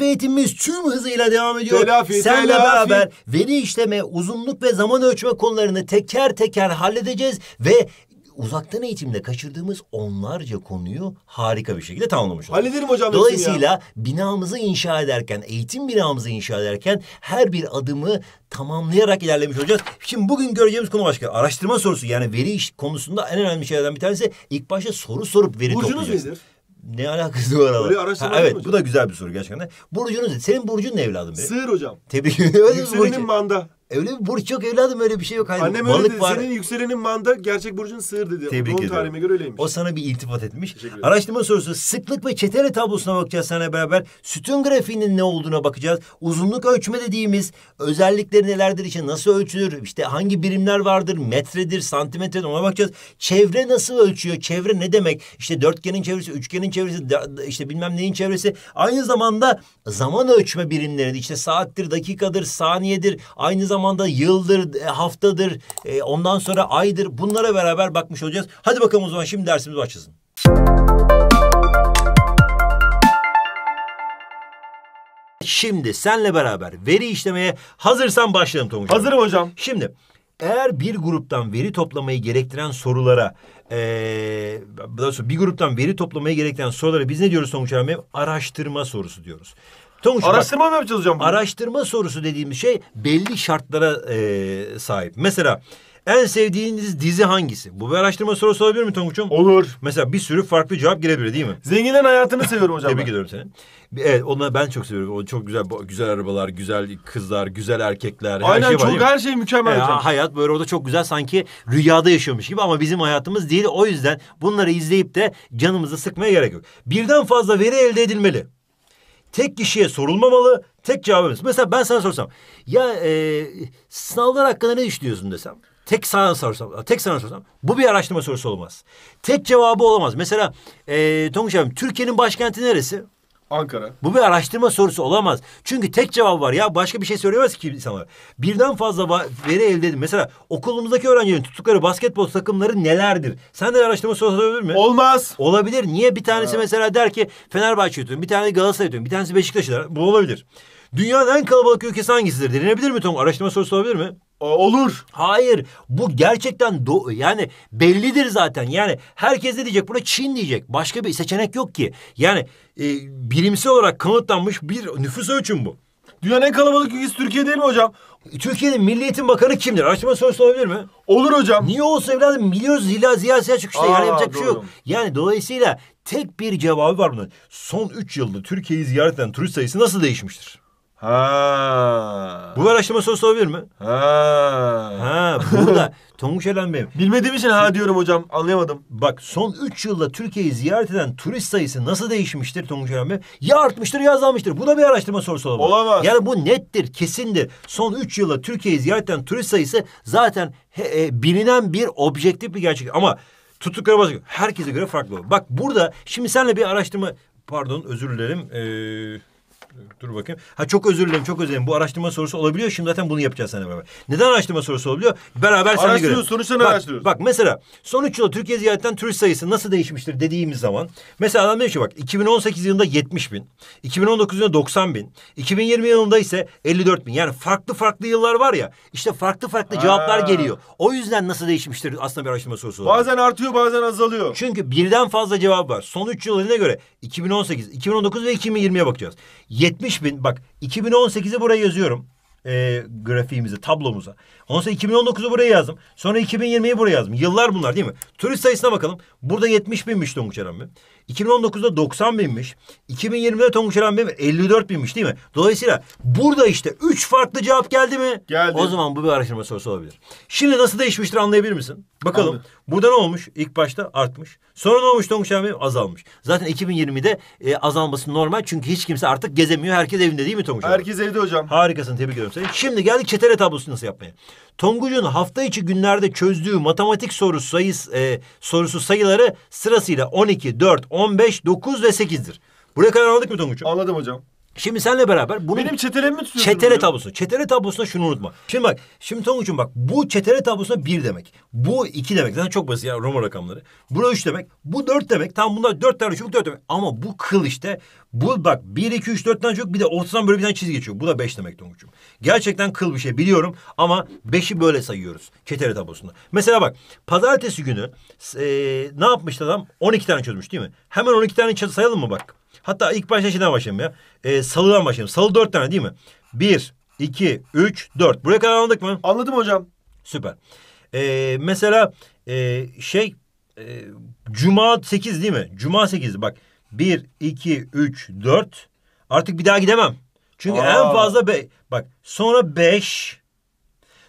eğitimimiz tüm hızıyla devam ediyor. Telafi, Senle telafi. beraber veri işleme, uzunluk ve zaman ölçme konularını teker teker halledeceğiz ve uzaktan eğitimde kaçırdığımız onlarca konuyu harika bir şekilde tamamlamış olduk. Hallederim hocam. Dolayısıyla ya. binamızı inşa ederken, eğitim binamızı inşa ederken her bir adımı tamamlayarak ilerlemiş olacağız. Şimdi bugün göreceğimiz konu başka. Araştırma sorusu yani veri iş konusunda en önemli şeylerden bir tanesi ilk başta soru sorup veri Burcunuz toplayacağız. Burcunuz nedir? Ne alakası var ama? Evet bu da güzel bir soru gerçekten. Burcunuz senin burcun ne evladım benim? Sığır hocam. Tebrik ediyorum. Yükselenim manda. Öyle bir burç yok evladım öyle bir şey yok. Hayır, Annem öyle balık dedi. Var. Senin yükselenin manda gerçek burcun sığır dedi. Tebrik Doğum tarihime göre öyleymiş. O sana bir iltifat etmiş. Araştırma sorusu sıklık ve çetele tablosuna bakacağız sana beraber. Sütun grafiğinin ne olduğuna bakacağız. Uzunluk ölçme dediğimiz özellikleri nelerdir? İşte nasıl ölçülür? İşte hangi birimler vardır? Metredir, santimetredir ona bakacağız. Çevre nasıl ölçüyor? Çevre ne demek? İşte dörtgenin çevresi, üçgenin çevresi, işte bilmem neyin çevresi. Aynı zamanda zaman ölçme birimleri işte saattir, dakikadır, saniyedir. Aynı zamanda zamanda yıldır, e, haftadır, e, ondan sonra aydır bunlara beraber bakmış olacağız. Hadi bakalım o zaman şimdi dersimiz başlasın. Şimdi senle beraber veri işlemeye hazırsan başlayalım Tonguç. Hazırım hocam. Şimdi eğer bir gruptan veri toplamayı gerektiren sorulara ee, bir gruptan veri toplamayı gerektiren sorulara biz ne diyoruz Tonguç abi? Araştırma sorusu diyoruz. Tonguç, Araştırma bak, mı yapacağız hocam? Bunu? Araştırma sorusu dediğimiz şey belli şartlara e, sahip. Mesela en sevdiğiniz dizi hangisi? Bu bir araştırma sorusu olabilir mi Tonguç'um? Olur. Mesela bir sürü farklı cevap girebilir değil mi? Zenginlerin hayatını seviyorum hocam. Tebrik ediyorum seni. Evet onları ben çok seviyorum. O çok güzel güzel arabalar, güzel kızlar, güzel erkekler. Aynen her şey var. çok her şey mükemmel ee, hocam. Hayat böyle orada çok güzel sanki rüyada yaşıyormuş gibi ama bizim hayatımız değil. O yüzden bunları izleyip de canımızı sıkmaya gerek yok. Birden fazla veri elde edilmeli tek kişiye sorulmamalı, tek cevabımız. Mesela ben sana sorsam, ya e, sınavlar hakkında ne düşünüyorsun desem, tek sana sorsam, tek sana sorsam, bu bir araştırma sorusu olmaz. Tek cevabı olamaz. Mesela e, Tonguç abim, Türkiye'nin başkenti neresi? Ankara. Bu bir araştırma sorusu olamaz. Çünkü tek cevap var ya. Başka bir şey söyleyemez ki insanlar. Birden fazla veri elde edin. Mesela okulumuzdaki öğrencilerin tuttukları basketbol takımları nelerdir? Sen de araştırma sorusu olabilir mi? Olmaz. Olabilir. Niye? Bir tanesi ha. mesela der ki Fenerbahçe tutuyorum. Bir tanesi Galatasaray tutuyorum. Bir tanesi Beşiktaş'ı der. Bu olabilir. Dünyanın en kalabalık ülkesi hangisidir? Denilebilir mi Tom? Araştırma sorusu olabilir mi? Olur. Hayır. Bu gerçekten do yani bellidir zaten. Yani herkes de diyecek buna Çin diyecek. Başka bir seçenek yok ki. Yani e, bilimsel olarak kanıtlanmış bir nüfus ölçümü bu. Dünyanın en kalabalık ülkesi Türkiye değil mi hocam? Türkiye'nin Milli Eğitim Bakanı kimdir? Araştırma sorusu olabilir mi? Olur hocam. Niye olsun evladım? Milyon zila ziya çık işte. Aa, yani yapacak bir şey yok. Yani dolayısıyla tek bir cevabı var bunun. Son üç yılda Türkiye'yi ziyaret eden turist sayısı nasıl değişmiştir? Ha. Bu bir araştırma sorusu olabilir mi? Ha. Ha burada Tonguç Elen Bey. Bilmediğim için ha diyorum hocam anlayamadım. Bak son 3 yılda Türkiye'yi ziyaret eden turist sayısı nasıl değişmiştir Tonguç Elen Bey? Ya artmıştır ya azalmıştır. Bu da bir araştırma sorusu olabilir. Olamaz. Yani bu nettir, kesindir. Son 3 yılda Türkiye'yi ziyaret eden turist sayısı zaten he, he, bilinen bir objektif bir gerçek. Ama tuttukları bazı herkese göre farklı. Bak burada şimdi senle bir araştırma pardon özür dilerim. Ee, Dur bakayım. Ha çok özür dilerim, çok özür dilerim. Bu araştırma sorusu olabiliyor. Şimdi zaten bunu yapacağız seninle beraber. Neden araştırma sorusu olabiliyor? Beraber sana göre. Araştırıyoruz, sonuçlarını bak, araştırıyoruz. Bak mesela sonuç yıl Türkiye ziyaretten turist sayısı nasıl değişmiştir dediğimiz zaman. Mesela adam demiş ki bak 2018 yılında 70 bin, 2019 yılında 90 bin, 2020 yılında ise 54 bin. Yani farklı farklı yıllar var ya işte farklı farklı Ha. cevaplar geliyor. O yüzden nasıl değişmiştir aslında bir araştırma sorusu olabilir. Bazen artıyor, bazen azalıyor. Çünkü birden fazla cevap var. Son üç yılına göre 2018, 2019 ve 2020'ye bakacağız. 70 bin bak 2018'i buraya yazıyorum e, grafiğimize, tablomuza. Ondan sonra 2019'u buraya yazdım. Sonra 2020'yi buraya yazdım. Yıllar bunlar değil mi? Turist sayısına bakalım. Burada 70 binmiş Tonguç Arambi. 2019'da 90 binmiş. 2020'de Tonguç Arambi 54 binmiş değil mi? Dolayısıyla burada işte üç farklı cevap geldi mi? Geldi. O zaman bu bir araştırma sorusu olabilir. Şimdi nasıl değişmiştir anlayabilir misin? Bakalım. Anladım. Burada ne olmuş? İlk başta artmış. Sonra ne olmuş Tonguç abi? Azalmış. Zaten 2020'de e, azalması normal çünkü hiç kimse artık gezemiyor. Herkes evinde değil mi Tonguç abi? Herkes evde hocam. Harikasın tebrik ediyorum seni. Şimdi geldik çetele tablosunu nasıl yapmaya. Tonguç'un hafta içi günlerde çözdüğü matematik sorusu, sayısı e, sorusu sayıları sırasıyla 12, 4, 15, 9 ve 8'dir. Buraya kadar anladık mı Tonguç'um? Anladım hocam. Şimdi senle beraber bunun... Benim çetelemi mi tutuyorsun? Çetele diyor? tablosu. Çetele tablosunda şunu unutma. Şimdi bak, şimdi Tonguç'um bak bu çetele tabusuna bir demek. Bu iki demek. Zaten çok basit ya Roma rakamları. Bura üç demek. Bu dört demek. Tamam bunlar dört tane çubuk dört demek. Ama bu kıl işte. Bu bak bir, iki, üç, dörtten çok bir de ortadan böyle bir tane çizgi geçiyor. Bu da beş demek Tonguç'um. Gerçekten kıl bir şey biliyorum ama beşi böyle sayıyoruz çetele tabusunda. Mesela bak pazartesi günü e, ne yapmıştı adam? On iki tane çözmüş değil mi? Hemen on iki tane sayalım mı bak? Hatta ilk başta şeyden başlayalım ya. E, salıdan başlayalım. Salı dört tane değil mi? Bir, iki, üç, dört. Buraya kadar anladık mı? Anladım hocam. Süper. E, mesela e, şey e, cuma sekiz değil mi? Cuma sekiz bak. Bir, iki, üç, dört. Artık bir daha gidemem. Çünkü Aa. en fazla be, bak sonra beş,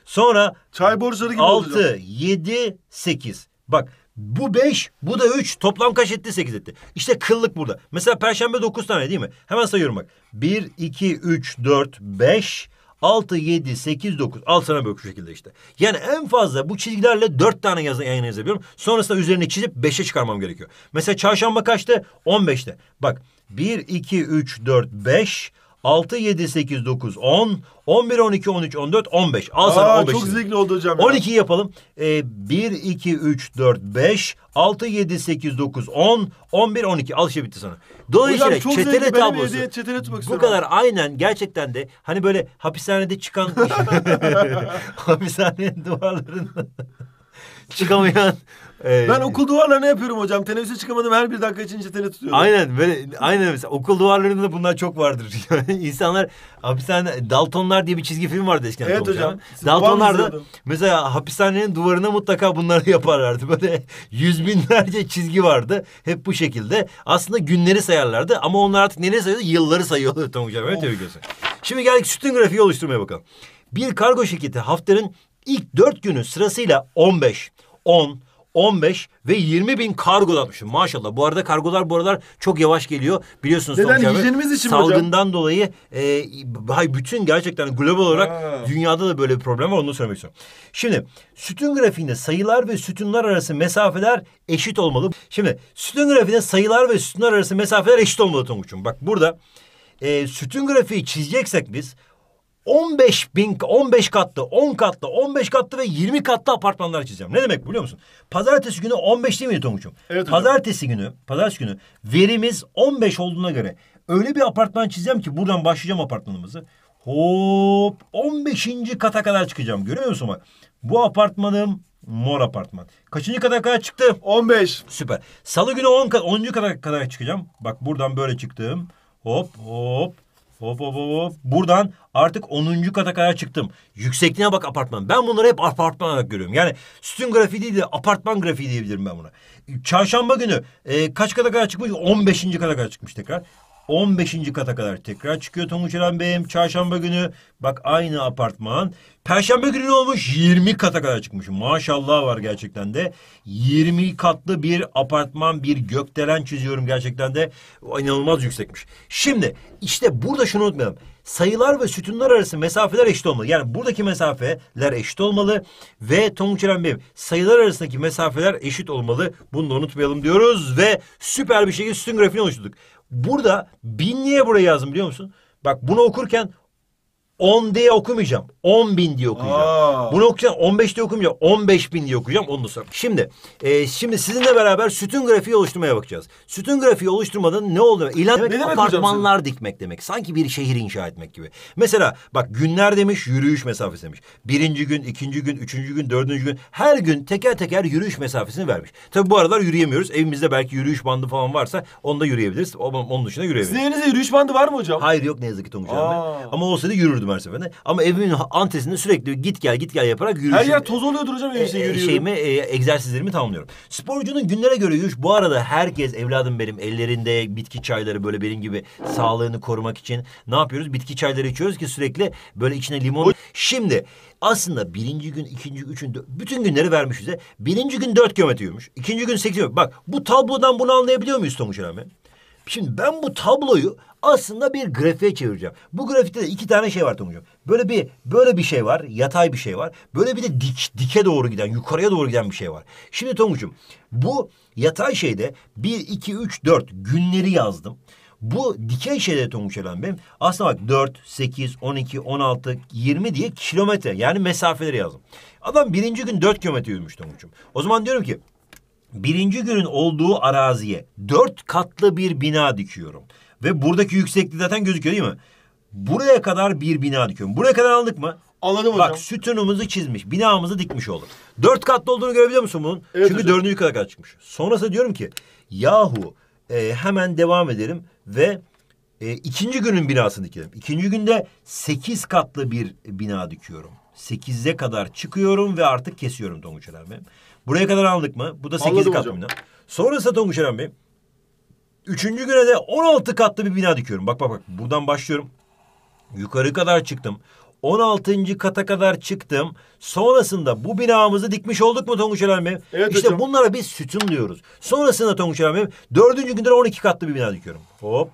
sonra Çay borçları gibi 6, olacak. 7, 8. Bak bu beş, bu da üç. Toplam kaç etti? Sekiz etti. İşte kıllık burada. Mesela perşembe dokuz tane değil mi? Hemen sayıyorum bak. Bir, iki, üç, dört, beş, altı, yedi, sekiz, dokuz. Al sana böyle şu şekilde işte. Yani en fazla bu çizgilerle dört tane yaz yayın yazabiliyorum. Sonrasında üzerine çizip beşe çıkarmam gerekiyor. Mesela çarşamba kaçtı? On beşte. Bak bir, iki, üç, dört, beş, 6, 7, 8, 9, 10, 11, 12, 13, 14, 15. Al sana Aa, 15. Çok zevkli oldu hocam. ya. 12 yapalım. Ee, 1, 2, 3, 4, 5, 6, 7, 8, 9, 10, 11, 12. Al işte bitti sana. Dolayısıyla Hocam çok çetele tablosu. çetele tutmak Bu istiyorum. kadar aynen gerçekten de hani böyle hapishanede çıkan hapishane duvarlarında çıkamayan ee, ben okul duvarlarına yapıyorum hocam. Teneffüse çıkamadım her bir dakika için çeteni tutuyorum. Aynen böyle aynen mesela okul duvarlarında da bunlar çok vardır. İnsanlar hapishane Daltonlar diye bir çizgi film vardı eskiden. Evet hocam. Daltonlar da mesela hapishanenin duvarına mutlaka bunları yaparlardı. Böyle yüz binlerce çizgi vardı. Hep bu şekilde. Aslında günleri sayarlardı ama onlar artık neleri sayıyordu? Yılları sayıyordu Tom hocam. Evet Şimdi geldik sütun grafiği oluşturmaya bakalım. Bir kargo şirketi Hafter'in İlk dört günün sırasıyla 15, 10, 15 ve 20 bin kargolamışım maşallah. Bu arada kargolar bu aralar çok yavaş geliyor. Biliyorsunuz Neden? Hijyenimiz için Salgından hocam. dolayı e, hay bütün gerçekten global olarak ha. dünyada da böyle bir problem var. Onu söylemek istiyorum. Şimdi sütün grafiğinde sayılar ve sütunlar arası mesafeler eşit olmalı. Şimdi sütün grafiğinde sayılar ve sütunlar arası mesafeler eşit olmalı Tonguç'um. Bak burada e, sütün grafiği çizeceksek biz 15 bin, 15 katlı, 10 katlı, 15 katlı ve 20 katlı apartmanlar çizeceğim. Ne demek biliyor musun? Pazartesi günü 15 değil miydi Tonguç'um? Evet hocam. Pazartesi günü, pazartesi günü verimiz 15 olduğuna göre öyle bir apartman çizeceğim ki buradan başlayacağım apartmanımızı. Hop 15. kata kadar çıkacağım. Görüyor musun bak? Bu apartmanım mor apartman. Kaçıncı kata kadar çıktı? 15. Süper. Salı günü 10 10. kata kadar çıkacağım. Bak buradan böyle çıktım. Hop hop Hop hop hop. Buradan artık 10. kata kadar çıktım. Yüksekliğine bak apartman. Ben bunları hep apartman olarak görüyorum. Yani sütun grafiği değil de apartman grafiği diyebilirim ben buna. Çarşamba günü e, kaç kata kadar çıkmış? 15. kata kadar çıkmış tekrar. 15. kata kadar tekrar çıkıyor Tonguç Eren Bey'im. Çarşamba günü bak aynı apartman. Perşembe günü ne olmuş? 20 kata kadar çıkmış. Maşallah var gerçekten de. 20 katlı bir apartman, bir gökdelen çiziyorum gerçekten de. inanılmaz yüksekmiş. Şimdi işte burada şunu unutmayalım. Sayılar ve sütunlar arası mesafeler eşit olmalı. Yani buradaki mesafeler eşit olmalı ve Tonguç Eren Bey'im sayılar arasındaki mesafeler eşit olmalı. Bunu da unutmayalım diyoruz ve süper bir şekilde sütun grafiğini oluşturduk. Burada bin niye buraya yazdım biliyor musun? Bak bunu okurken 10 diye okumayacağım. 10 bin diye okuyacağım. Aa. Bunu okuyacağım. 15 diye okumayacağım. 15 bin diye okuyacağım. Onu da sonra. Şimdi, e, şimdi sizinle beraber sütun grafiği oluşturmaya bakacağız. Sütun grafiği oluşturmadan ne oldu? İlan demek, ne demek apartmanlar dikmek demek. Sanki bir şehir inşa etmek gibi. Mesela bak günler demiş, yürüyüş mesafesi demiş. Birinci gün, ikinci gün, üçüncü gün, dördüncü gün. Her gün teker teker yürüyüş mesafesini vermiş. Tabi bu aralar yürüyemiyoruz. Evimizde belki yürüyüş bandı falan varsa onda yürüyebiliriz. Onun dışında yürüyebiliriz. Sizin evinizde yürüyüş bandı var mı hocam? Hayır yok ne yazık ki Tonguç abi. Ama olsaydı yürürdüm yürüdüm her seferinde. Ama evimin antresinde sürekli git gel git gel yaparak yürüyüşüm. Her yer toz oluyordur hocam evin e, e, yürüyorum. Şeyimi, e, egzersizlerimi tamamlıyorum. Sporcunun günlere göre yürüyüş bu arada herkes evladım benim ellerinde bitki çayları böyle benim gibi sağlığını korumak için ne yapıyoruz? Bitki çayları içiyoruz ki sürekli böyle içine limon. Şimdi aslında birinci gün, ikinci, üçüncü, bütün günleri vermiş bize. Birinci gün dört kilometre yürümüş. ikinci gün sekiz kilometre. Bak bu tablodan bunu anlayabiliyor muyuz Tomuş abi? Şimdi ben bu tabloyu aslında bir grafiğe çevireceğim. Bu grafikte de iki tane şey var Tom Böyle bir böyle bir şey var, yatay bir şey var. Böyle bir de dik dike doğru giden, yukarıya doğru giden bir şey var. Şimdi Tomucum bu yatay şeyde 1 2 3 4 günleri yazdım. Bu dikey şeyde Tomuç Eren benim aslında bak 4, 8, 12, 16, 20 diye kilometre yani mesafeleri yazdım. Adam birinci gün 4 kilometre yürümüş Tomuç'um. O zaman diyorum ki birinci günün olduğu araziye dört katlı bir bina dikiyorum. Ve buradaki yükseklik zaten gözüküyor değil mi? Buraya kadar bir bina dikiyorum. Buraya kadar aldık mı? Anladım hocam. Bak sütunumuzu çizmiş, binamızı dikmiş olduk. Dört katlı olduğunu görebiliyor musun bunun? Evet Çünkü hocam. dördüncü kadar çıkmış. Sonrası diyorum ki yahu e, hemen devam edelim ve e, ikinci günün binasını dikelim. İkinci günde sekiz katlı bir bina dikiyorum. Sekize kadar çıkıyorum ve artık kesiyorum Tonguç Buraya kadar aldık mı? Bu da 8'lik katlı bina. Sonra Satan Kuşeren Bey. Üçüncü güne de 16 katlı bir bina dikiyorum. Bak bak bak buradan başlıyorum. Yukarı kadar çıktım. 16. kata kadar çıktım. Sonrasında bu binamızı dikmiş olduk mu Tonguç Elhamim? Evet işte hocam. bunlara biz sütun diyoruz. Sonrasında Tonguç Elhamim dördüncü günde 12 katlı bir bina dikiyorum. Hop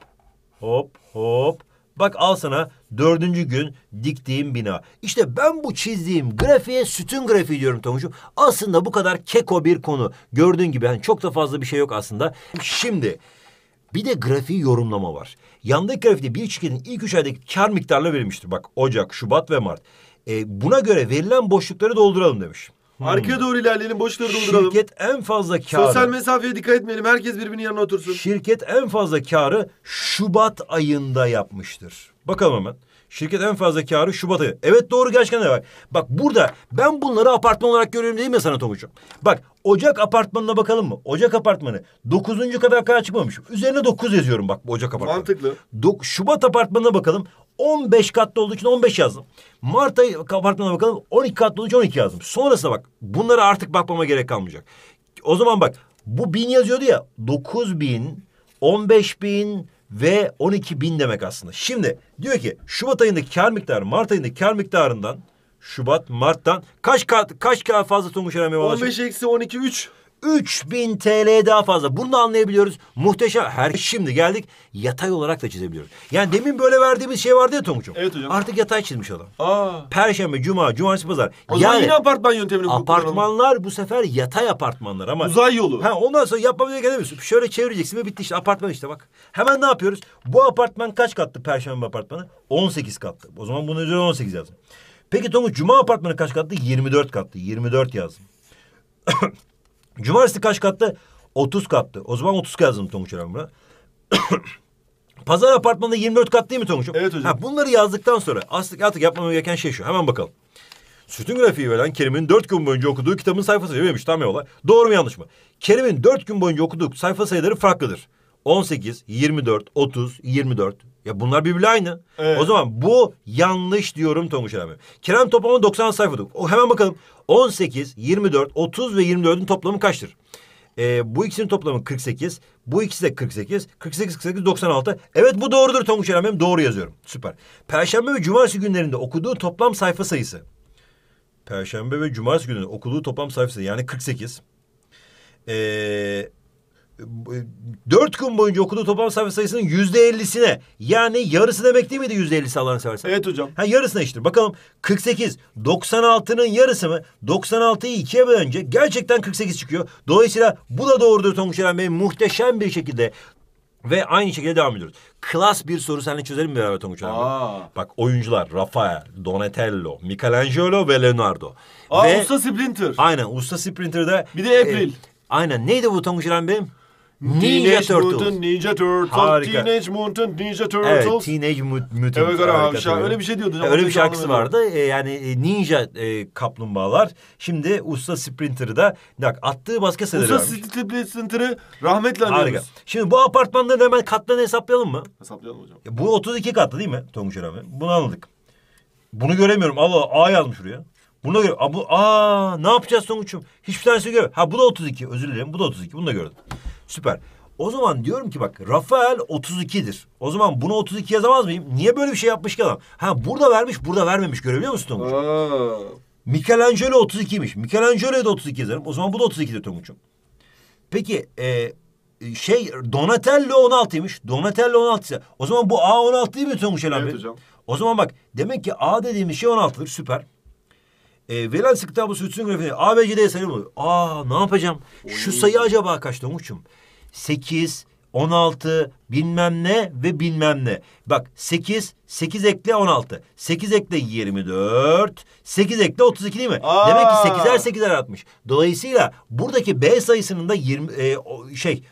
hop hop Bak al sana dördüncü gün diktiğim bina. İşte ben bu çizdiğim grafiğe sütün grafiği diyorum Tonguç'um. Aslında bu kadar keko bir konu. Gördüğün gibi hani çok da fazla bir şey yok aslında. Şimdi bir de grafiği yorumlama var. Yandaki grafikte bir şirketin ilk üç aydaki kar miktarla verilmiştir. Bak Ocak, Şubat ve Mart. E, buna göre verilen boşlukları dolduralım demiş. Hmm. Arkaya doğru ilerleyelim. Boşları dolduralım. Şirket en fazla karı. Sosyal mesafeye dikkat etmeyelim. Herkes birbirinin yanına otursun. Şirket en fazla karı Şubat ayında yapmıştır. Bakalım hemen. Şirket en fazla karı Şubat ayı. Evet doğru gerçekten de var. Bak burada ben bunları apartman olarak görüyorum değil mi sana Tomucuğum? Bak Ocak apartmanına bakalım mı? Ocak apartmanı dokuzuncu kadar kadar çıkmamış. Üzerine dokuz yazıyorum bak bu Ocak apartmanı. Mantıklı. Dok Şubat apartmanına bakalım. 15 katlı olduğu için 15 yazdım. Mart ayı apartmana bakalım 12 katlı olduğu için 12 yazdım. Sonrasına bak bunlara artık bakmama gerek kalmayacak. O zaman bak bu bin yazıyordu ya 9 bin, 15 bin ve 12 bin demek aslında. Şimdi diyor ki Şubat ayındaki kar miktarı Mart ayındaki kar miktarından Şubat, Mart'tan kaç kat, kaç kar fazla Tonguç Eren Meyve 15 eksi 12, 3. 3000 TL daha fazla. Bunu da anlayabiliyoruz. Muhteşem. Her şimdi geldik yatay olarak da çizebiliyoruz. Yani demin böyle verdiğimiz şey vardı ya Tonguç'um. Evet hocam. Artık yatay çizmiş adam. Aa. Perşembe, cuma, cumartesi, pazar. O yani, zaman yine apartman yöntemini Apartmanlar bu sefer yatay apartmanlar ama. Uzay yolu. Ha, ondan sonra yapmamız gereken demiyorsun. Şöyle çevireceksin ve bitti işte apartman işte bak. Hemen ne yapıyoruz? Bu apartman kaç katlı perşembe apartmanı? 18 katlı. O zaman bunun üzerine 18 yazdım. Peki Tonguç cuma apartmanı kaç katlı? 24 katlı. 24 yazdım. Cumartesi kaç kattı? 30 kattı. O zaman 30 yazdım Tonguç buna. Pazar apartmanında 24 kat değil mi Tonguç'um? Evet hocam. Ha, bunları yazdıktan sonra artık, artık yapmam gereken şey şu. Hemen bakalım. Sütun grafiği veren Kerim'in dört gün boyunca okuduğu kitabın sayfa sayısı verilmiş. Tam yola. Doğru mu yanlış mı? Kerim'in dört gün boyunca okuduğu sayfa sayıları farklıdır. 18, 24, 30, 24, ya bunlar birbiriyle aynı. Evet. O zaman bu yanlış diyorum Tonguç abi. Kerem Toplam'ın 90 sayfa O, hemen bakalım. 18, 24, 30 ve 24'ün toplamı kaçtır? Ee, bu ikisinin toplamı 48. Bu ikisi de 48. 48, 48, 96. Evet bu doğrudur Tonguç Erem'im. Doğru yazıyorum. Süper. Perşembe ve cumartesi günlerinde okuduğu toplam sayfa sayısı. Perşembe ve cumartesi günlerinde okuduğu toplam sayfa sayısı yani 48. Ee, dört gün boyunca okuduğu toplam sayfa sayısının yüzde ellisine yani yarısı demek değil miydi yüzde ellisi Allah'ın seversen? Evet hocam. Ha, yarısına işte. Bakalım 48, 96'nın yarısı mı? 96'yı ikiye bölünce gerçekten 48 çıkıyor. Dolayısıyla bu da doğrudur Tonguç Eren Bey. Muhteşem bir şekilde ve aynı şekilde devam ediyoruz. Klas bir soru seninle çözelim mi beraber Tonguç abi? Bak oyuncular Rafael, Donatello, Michelangelo ve Leonardo. Aa ve, Usta Sprinter. Aynen Usta Sprinter'da. Bir de April. E, aynen neydi bu Tonguç İrem benim? Ninja Teenage Turtles. Mutant Ninja Turtles. Harika. Teenage Mutant Ninja Turtles. Evet, Teenage Mut Mutant. Evet, harika, şey. öyle bir şey diyordu. Öyle bir şarkısı vardı. Ee, yani e, ninja e, kaplumbağalar. Şimdi Usta Sprinter'ı da bak attığı baskı sebebi Usta Sprinter'ı rahmetle anıyoruz. Harika. Şimdi bu apartmanların hemen katlarını hesaplayalım mı? Hesaplayalım hocam. Bu 32 katlı değil mi Tonguç abi? Bunu anladık. Bunu göremiyorum. Allah A yazmış şuraya. Buna göre a, bu, aa ne yapacağız Tonguç'um? Hiçbir tanesi görmüyor. Ha bu da 32 özür dilerim bu da 32 bunu da gördüm. Süper. O zaman diyorum ki bak Rafael 32'dir. O zaman bunu 32 yazamaz mıyım? Niye böyle bir şey yapmış ki adam? Ha burada vermiş burada vermemiş görebiliyor musun Tonguç? Michelangelo 32'ymiş. Michelangelo'ya da 32 yazarım. O zaman bu da 32'dir Tonguç'um. Peki e, şey Donatello 16'ymış. Donatello 16 ise o zaman bu A 16 değil mi Tonguç Elhan Evet hocam. O zaman bak demek ki A dediğimiz şey 16'dır süper. E, Velans kitabı sütsün grafiği ABCD sayı mı? Aa ne yapacağım? Oy. Şu sayı acaba kaç Tonguç'um? 8, 16 bilmem ne ve bilmem ne. Bak 8, 8 ekle 16. 8 ekle 24, 8 ekle 32 değil mi? Aa. Demek ki 8'er 8'er atmış. Dolayısıyla buradaki B sayısının da 20 e, şey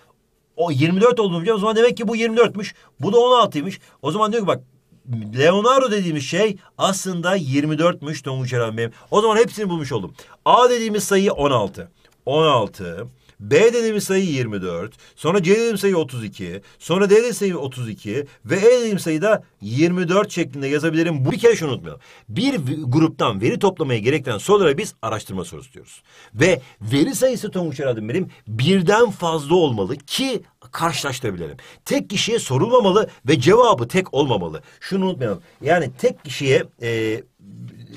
o 24 olduğunu biliyorum. O zaman demek ki bu 24'müş. Bu da 16'ymış. O zaman diyor ki bak Leonardo dediğimiz şey aslında 24'müş Tonguç Eren Bey'im. O zaman hepsini bulmuş oldum. A dediğimiz sayı 16. 16 B dediğim sayı 24. Sonra C dediğim sayı 32. Sonra D dediğim sayı 32. Ve E dediğim sayı da 24 şeklinde yazabilirim. Bu bir kere şunu unutmayalım. Bir gruptan veri toplamaya gerektiren sorulara biz araştırma sorusu diyoruz. Ve veri sayısı Tonguç Eradım benim birden fazla olmalı ki karşılaştırabilelim. Tek kişiye sorulmamalı ve cevabı tek olmamalı. Şunu unutmayalım. Yani tek kişiye... E,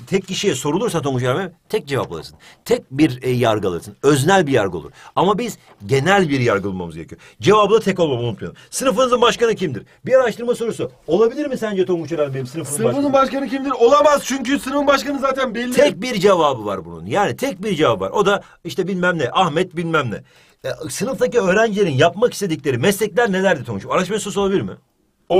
tek kişiye sorulursa Tonguç abi tek cevaplarsın. Tek bir e, yargı Öznel bir yargı olur. Ama biz genel bir yargı bulmamız gerekiyor. Cevabı da tek olmamı unutmayalım. Sınıfınızın başkanı kimdir? Bir araştırma sorusu. Olabilir mi sence Tonguç abi benim sınıfımın başkanı? başkanı? başkanı kimdir? Olamaz çünkü sınıfın başkanı zaten belli. Tek bir cevabı var bunun. Yani tek bir cevabı var. O da işte bilmem ne Ahmet bilmem ne. E, sınıftaki öğrencilerin yapmak istedikleri meslekler nelerdi Tonguç? Araştırma sorusu olabilir mi? O,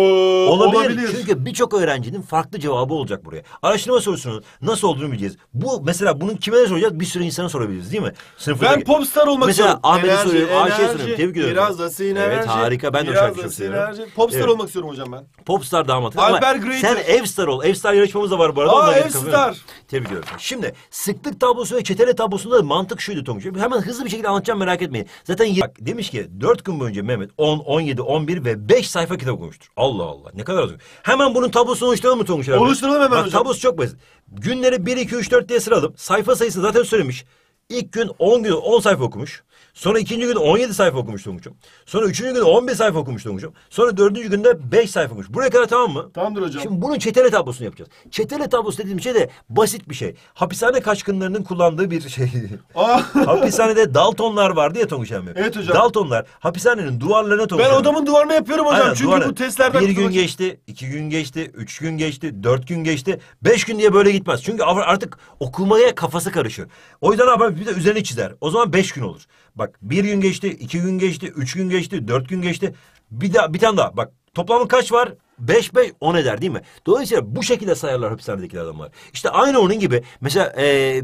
olabilir. olabilir. Çünkü birçok öğrencinin farklı cevabı olacak buraya. Araştırma sorusunun nasıl olduğunu bileceğiz. Bu mesela bunun kime soracağız? Bir sürü insana sorabiliriz değil mi? Sınıfta ben popstar olmak mesela istiyorum. Mesela Ahmet'e soruyorum, Ayşe'ye soruyorum. Tebrik ediyorum. Biraz da sinerji. Evet harika. Ben de o şarkıyı çok seviyorum. Popstar evet. olmak istiyorum hocam ben. Popstar damat. Alper Ama sen Evstar ol. Evstar yarışmamız da var bu arada. Aa Evstar. Tebrik ediyorum. Şimdi sıklık tablosu ve çetele tablosunda mantık şuydu Tonguç'um. Hemen hızlı bir şekilde anlatacağım merak etmeyin. Zaten bak, demiş ki dört gün boyunca Mehmet 10, 17, 11 ve 5 sayfa kitap okumuştur. Allah Allah ne kadar uzun. Hemen bunun tablosunu oluşturalım mı Tonguç abi? Oluşturalım hemen Bak, hocam. Tablosu çok basit. Günleri 1, 2, 3, 4 diye sıralım. Sayfa sayısını zaten söylemiş. İlk gün 10 gün 10 sayfa okumuş. Sonra ikinci gün 17 sayfa okumuş hocam. Sonra üçüncü gün 15 sayfa okumuş hocam. Sonra dördüncü günde 5 sayfa okumuş. Buraya kadar tamam mı? Tamamdır hocam. Şimdi bunun çetele tablosunu yapacağız. Çetele tablosu dediğim şey de basit bir şey. Hapishane kaçkınlarının kullandığı bir şey. Hapishanede Daltonlar vardı ya Tonguç abi. Evet hocam. Daltonlar hapishanenin duvarlarına Tonguç Ben abi. odamın duvarına yapıyorum hocam. Aynen, Çünkü duvarına. bu testlerden Bir gün geçti, iki gün geçti, üç gün geçti, dört gün geçti, beş gün diye böyle gitmez. Çünkü artık okumaya kafası karışır. O yüzden abi Bir de üzerine çizer. O zaman beş gün olur. Bak bir gün geçti, iki gün geçti, üç gün geçti, dört gün geçti. Bir, daha, bir tane daha. Bak toplamın kaç var? 5 5 10 eder değil mi? Dolayısıyla bu şekilde sayarlar hapishanedeki adamlar. İşte aynı onun gibi mesela e, e,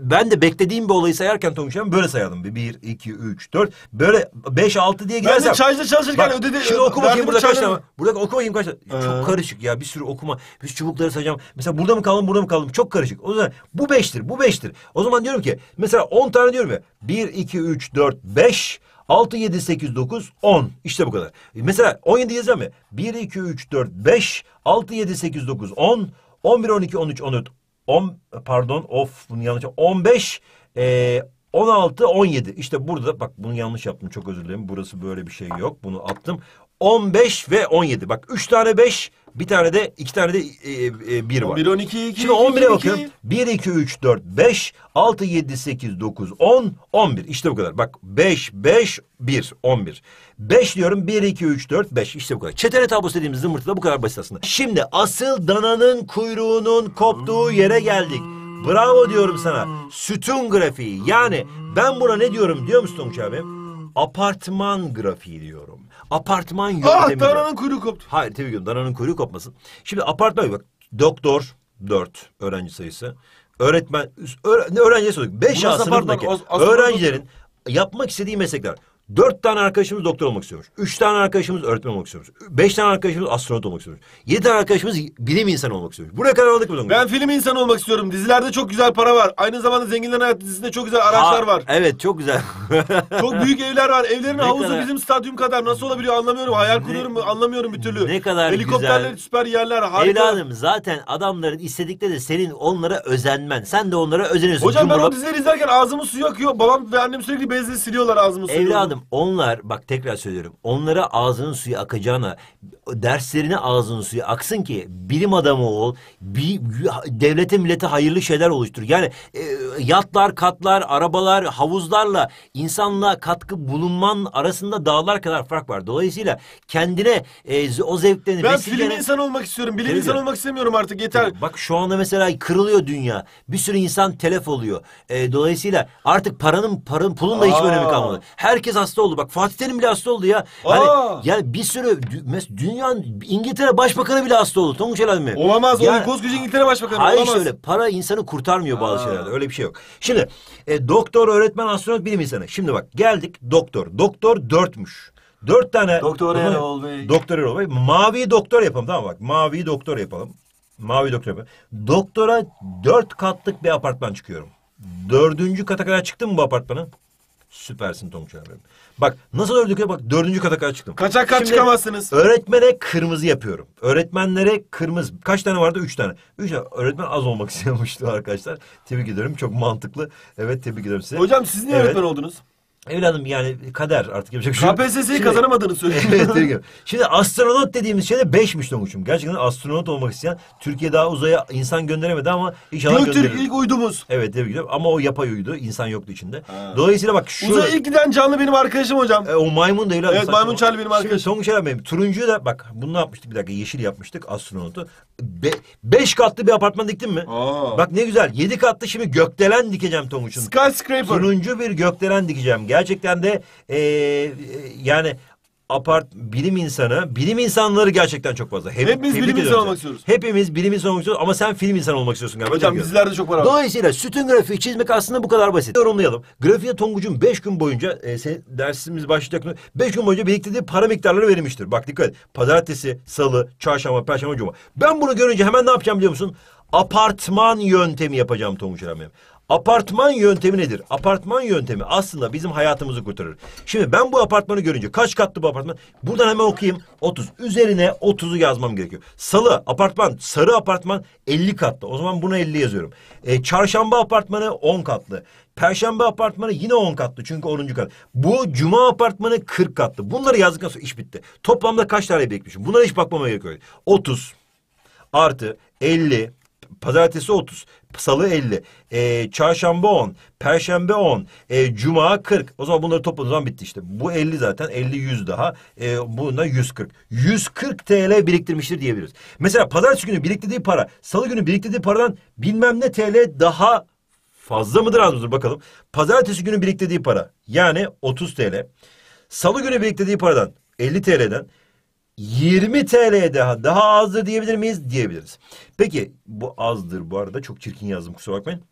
ben de beklediğim bir olayı sayarken Tonguç'tan böyle sayalım. 1 2 3 4 böyle 5 6 diye gidersem. Ben de çayda çalışırken ödedi. Şimdi oku bakayım burada kaç tane. Burada oku bakayım kaç tane. Ee. Çok karışık ya bir sürü okuma. Bir sürü çubukları sayacağım. Mesela burada mı kaldım burada mı kaldım çok karışık. O zaman bu 5'tir bu 5'tir. O zaman diyorum ki mesela 10 tane diyorum ya 1 2 3 4 5 6, 7, 8, 9, 10. İşte bu kadar. E, mesela 17 yazar mı? 1, 2, 3, 4, 5, 6, 7, 8, 9, 10, 11, 12, 13, 14, 10, pardon of bunu yanlış 15, e, 16, 17. İşte burada bak bunu yanlış yaptım çok özür dilerim. Burası böyle bir şey yok. Bunu attım. 15 ve 17. Bak 3 tane 5, bir tane de 2 tane de 1 e, e, var. 1 12 2 Şimdi 11'e bakıyorum. 1 2 3 4 5 6 7 8 9 10 11. İşte bu kadar. Bak 5 5 1 11. 5 diyorum 1 2 3 4 5. İşte bu kadar. Çetere tablosu dediğimiz zımbırtıda bu kadar basit aslında. Şimdi asıl dananın kuyruğunun koptuğu yere geldik. Bravo diyorum sana. Sütun grafiği. Yani ben buna ne diyorum diyor musun Tonguç abi? Apartman grafiği diyorum. Apartman ah, yöntemi. Ah dananın kuyruğu koptu. Hayır tabii ki dananın kuyruğu kopmasın. Şimdi apartman bak doktor dört öğrenci sayısı. Öğretmen öğrenci sayısı 5 A öğrencilerin yapmak istediği meslekler. Dört tane arkadaşımız doktor olmak istiyormuş. Üç tane arkadaşımız öğretmen olmak istiyormuş. Beş tane arkadaşımız astronot olmak istiyormuş. Yedi tane arkadaşımız bilim insanı olmak istiyormuş. Buraya kadar aldık mı? Doktor? Ben film insanı olmak istiyorum. Dizilerde çok güzel para var. Aynı zamanda Zenginlerin hayat dizisinde çok güzel araçlar Aa, var. Evet çok güzel. çok büyük evler var. Evlerin Ne havuzu kadar- bizim stadyum kadar. Nasıl olabiliyor anlamıyorum. Hayal kuruyorum anlamıyorum bir türlü. Ne kadar Helikopterler güzel. süper yerler. Harika. Evladım zaten adamların istedikleri de senin onlara özenmen. Sen de onlara özeniyorsun. Hocam ben Cumhurba- o dizileri izlerken ağzımın suyu akıyor. Babam ve annem sürekli bezle siliyorlar ağzımın suyu. Evladım söyleyeceğim. Onlar bak tekrar söylüyorum. Onlara ağzının suyu akacağına derslerine ağzının suyu aksın ki bilim adamı ol. Bir, devlete millete hayırlı şeyler oluştur. Yani e, yatlar, katlar, arabalar, havuzlarla insanlığa katkı bulunman arasında dağlar kadar fark var. Dolayısıyla kendine e, o zevklerini Ben besleyene... bilim insanı olmak istiyorum. Bilim insanı olmak istemiyorum artık yeter. Bak şu anda mesela kırılıyor dünya. Bir sürü insan telef oluyor. E, dolayısıyla artık paranın paranın pulun da hiç önemi kalmadı. Herkes aslında hasta oldu. Bak Fatih bile hasta oldu ya. Yani, yani bir sürü dünyanın İngiltere Başbakanı bile hasta oldu. Tonguç Helal mi? Olamaz. Yani, oğlum koskoca İngiltere Başbakanı hayır olamaz. Hayır şöyle para insanı kurtarmıyor bazı şeylerde. Öyle bir şey yok. Şimdi e, doktor, öğretmen, astronot, bilim insanı. Şimdi bak geldik doktor. Doktor dörtmüş. Dört tane... Doktor Erol Bey. Doktor Erol Bey. Mavi doktor yapalım tamam bak. Mavi doktor yapalım. Mavi doktor yapalım. Doktora dört katlık bir apartman çıkıyorum. Dördüncü kata kadar çıktın mı bu apartmanı? Süpersin Tonguç Erol Bak nasıl ördük bak dördüncü kata kadar çıktım. Kaçak kat Şimdi- çıkamazsınız. Öğretmene kırmızı yapıyorum. Öğretmenlere kırmızı. Kaç tane vardı? Üç tane. Üç tane. Öğretmen az olmak istiyormuştu arkadaşlar. Tebrik ederim. Çok mantıklı. Evet tebrik ederim size. Hocam siz niye Evet. öğretmen oldunuz? Evladım yani kader artık yapacak bir şey yok. KPSS'yi kazanamadığını söylüyor. evet, Şimdi astronot dediğimiz şey de beşmiş Tonguç'um. Gerçekten astronot olmak isteyen Türkiye daha uzaya insan gönderemedi ama inşallah Göktürk gönderir. ilk uydumuz. Evet tabii ki ama o yapay uydu. insan yoktu içinde. Ha. Dolayısıyla bak şu... Uzaya ilk giden canlı benim arkadaşım hocam. E, o maymun da evladım. Evet maymun Charlie benim arkadaşım. Şimdi Tonguç Eren benim. Turuncuyu da bak bunu yapmıştık bir dakika yeşil yapmıştık astronotu. Be, beş katlı bir apartman diktin mi? Aa. Bak ne güzel. Yedi katlı şimdi gökdelen dikeceğim Tonguç'un. Skyscraper. Turuncu bir gökdelen dikeceğim Gerçekten de e, yani apart bilim insanı, bilim insanları gerçekten çok fazla. Hep, Hepimiz bilim insanı olmak istiyoruz. Hepimiz bilim insanı olmak istiyoruz ama sen film insanı olmak istiyorsun galiba. Hocam bizlerde çok var abi. Dolayısıyla sütün grafiği çizmek aslında bu kadar basit. Yorumlayalım. Grafiğe Tonguç'un beş gün boyunca e, sen, dersimiz başlayacak. beş gün boyunca biriktirdiği para miktarları verilmiştir. Bak dikkat et. Pazartesi, salı, çarşamba, perşembe, cuma. Ben bunu görünce hemen ne yapacağım biliyor musun? Apartman yöntemi yapacağım Tonguç Ramem. Apartman yöntemi nedir? Apartman yöntemi aslında bizim hayatımızı kurtarır. Şimdi ben bu apartmanı görünce kaç katlı bu apartman? Buradan hemen okuyayım. 30. Üzerine 30'u yazmam gerekiyor. Salı apartman, sarı apartman 50 katlı. O zaman buna 50 yazıyorum. E, çarşamba apartmanı 10 katlı. Perşembe apartmanı yine 10 katlı çünkü 10. kat. Bu cuma apartmanı 40 katlı. Bunları yazdıktan sonra iş bitti. Toplamda kaç tane birikmişim? Bunlara hiç bakmama gerek yok. 30 artı 50 pazartesi 30, salı 50, e, çarşamba 10, perşembe 10, e, cuma 40. O zaman bunları topladığınız zaman bitti işte. Bu 50 zaten 50 100 daha. E, bunda 140. 140 TL biriktirmiştir diyebiliriz. Mesela pazartesi günü biriktirdiği para, salı günü biriktirdiği paradan bilmem ne TL daha fazla mıdır az mıdır bakalım. Pazartesi günü biriktirdiği para yani 30 TL. Salı günü biriktirdiği paradan 50 TL'den 20 TL daha. Daha azdır diyebilir miyiz? Diyebiliriz. Peki bu azdır bu arada. Çok çirkin yazdım kusura bakmayın.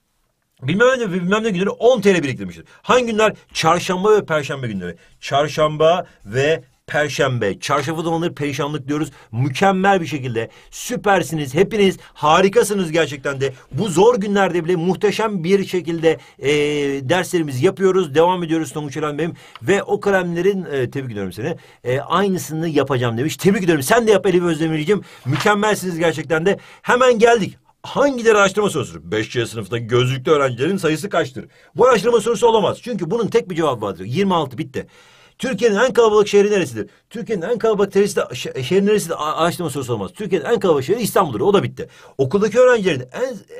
Bilmem ne, bilmem ne günleri 10 TL biriktirmiştir. Hangi günler? Çarşamba ve Perşembe günleri. Çarşamba ve Perşembe, çarşafı da onları perişanlık diyoruz. Mükemmel bir şekilde süpersiniz, hepiniz harikasınız gerçekten de. Bu zor günlerde bile muhteşem bir şekilde e, derslerimizi yapıyoruz. Devam ediyoruz Tonguç Elen Bey'im. Ve o kalemlerin, e, tebrik ediyorum seni, e, aynısını yapacağım demiş. Tebrik ediyorum. Sen de yap Elif Özdemir'ciğim. Mükemmelsiniz gerçekten de. Hemen geldik. Hangileri araştırma sorusu? 5C sınıftaki gözlüklü öğrencilerin sayısı kaçtır? Bu araştırma sorusu olamaz. Çünkü bunun tek bir cevabı vardır. 26 bitti. Türkiye'nin en kalabalık şehri neresidir? Türkiye'nin en kalabalık terisi şehri, neresidir? Araştırma sorusu olmaz. Türkiye'nin en kalabalık şehri İstanbul'dur. O da bitti. Okuldaki öğrencilerin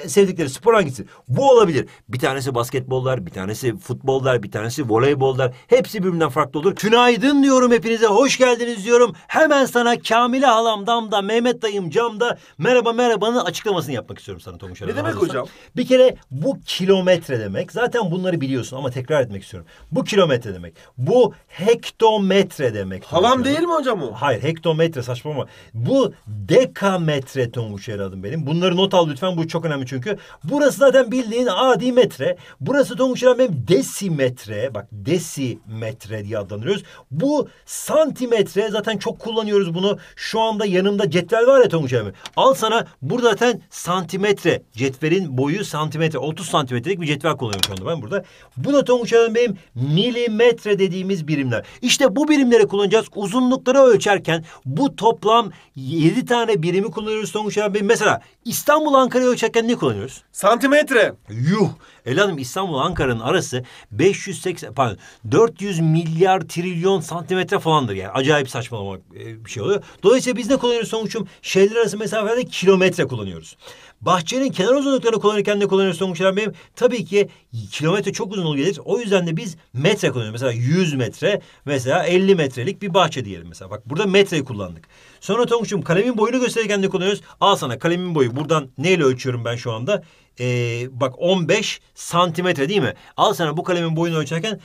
en sevdikleri spor hangisi? Bu olabilir. Bir tanesi basketbollar, bir tanesi futbollar, bir tanesi voleybollar. Hepsi birbirinden farklı olur. Günaydın diyorum hepinize. Hoş geldiniz diyorum. Hemen sana Kamile halam damda Mehmet dayım camda merhaba merhabanın açıklamasını yapmak istiyorum sana Tomuş Ne demek hocam? Bir kere bu kilometre demek. Zaten bunları biliyorsun ama tekrar etmek istiyorum. Bu kilometre demek. Bu he hektometre demek. Halam değil mi hocam o? Hayır hektometre saçma saçmalama. Bu dekametre tonguç yer adım benim. Bunları not al lütfen bu çok önemli çünkü. Burası zaten bildiğin adi metre. Burası tonguç yer benim desimetre. Bak desimetre diye adlandırıyoruz. Bu santimetre zaten çok kullanıyoruz bunu. Şu anda yanımda cetvel var ya tonguç yer Al sana burada zaten santimetre. Cetvelin boyu santimetre. 30 santimetrelik bir cetvel kullanıyorum şu anda ben burada. Bu da tonguç benim milimetre dediğimiz birimler birimler. İşte bu birimleri kullanacağız. Uzunlukları ölçerken bu toplam 7 tane birimi kullanıyoruz Tonguç abi. Mesela İstanbul Ankara'yı ölçerken ne kullanıyoruz? Santimetre. Yuh. Evladım İstanbul Ankara'nın arası 580 pardon 400 milyar trilyon santimetre falandır yani. Acayip saçmalama e, bir şey oluyor. Dolayısıyla biz ne kullanıyoruz Tonguç'um? Şehirler arası mesafelerde kilometre kullanıyoruz. Bahçenin kenar uzunluklarını kullanırken ne kullanıyoruz Tonguç Bey'im? Tabii ki kilometre çok uzun gelir. O yüzden de biz metre kullanıyoruz. Mesela 100 metre, mesela 50 metrelik bir bahçe diyelim mesela. Bak burada metreyi kullandık. Sonra Tonguç'um kalemin boyunu gösterirken ne kullanıyoruz? Al sana kalemin boyu. Buradan neyle ölçüyorum ben şu anda? Ee, bak 15 santimetre değil mi? Al sana bu kalemin boyunu ölçerken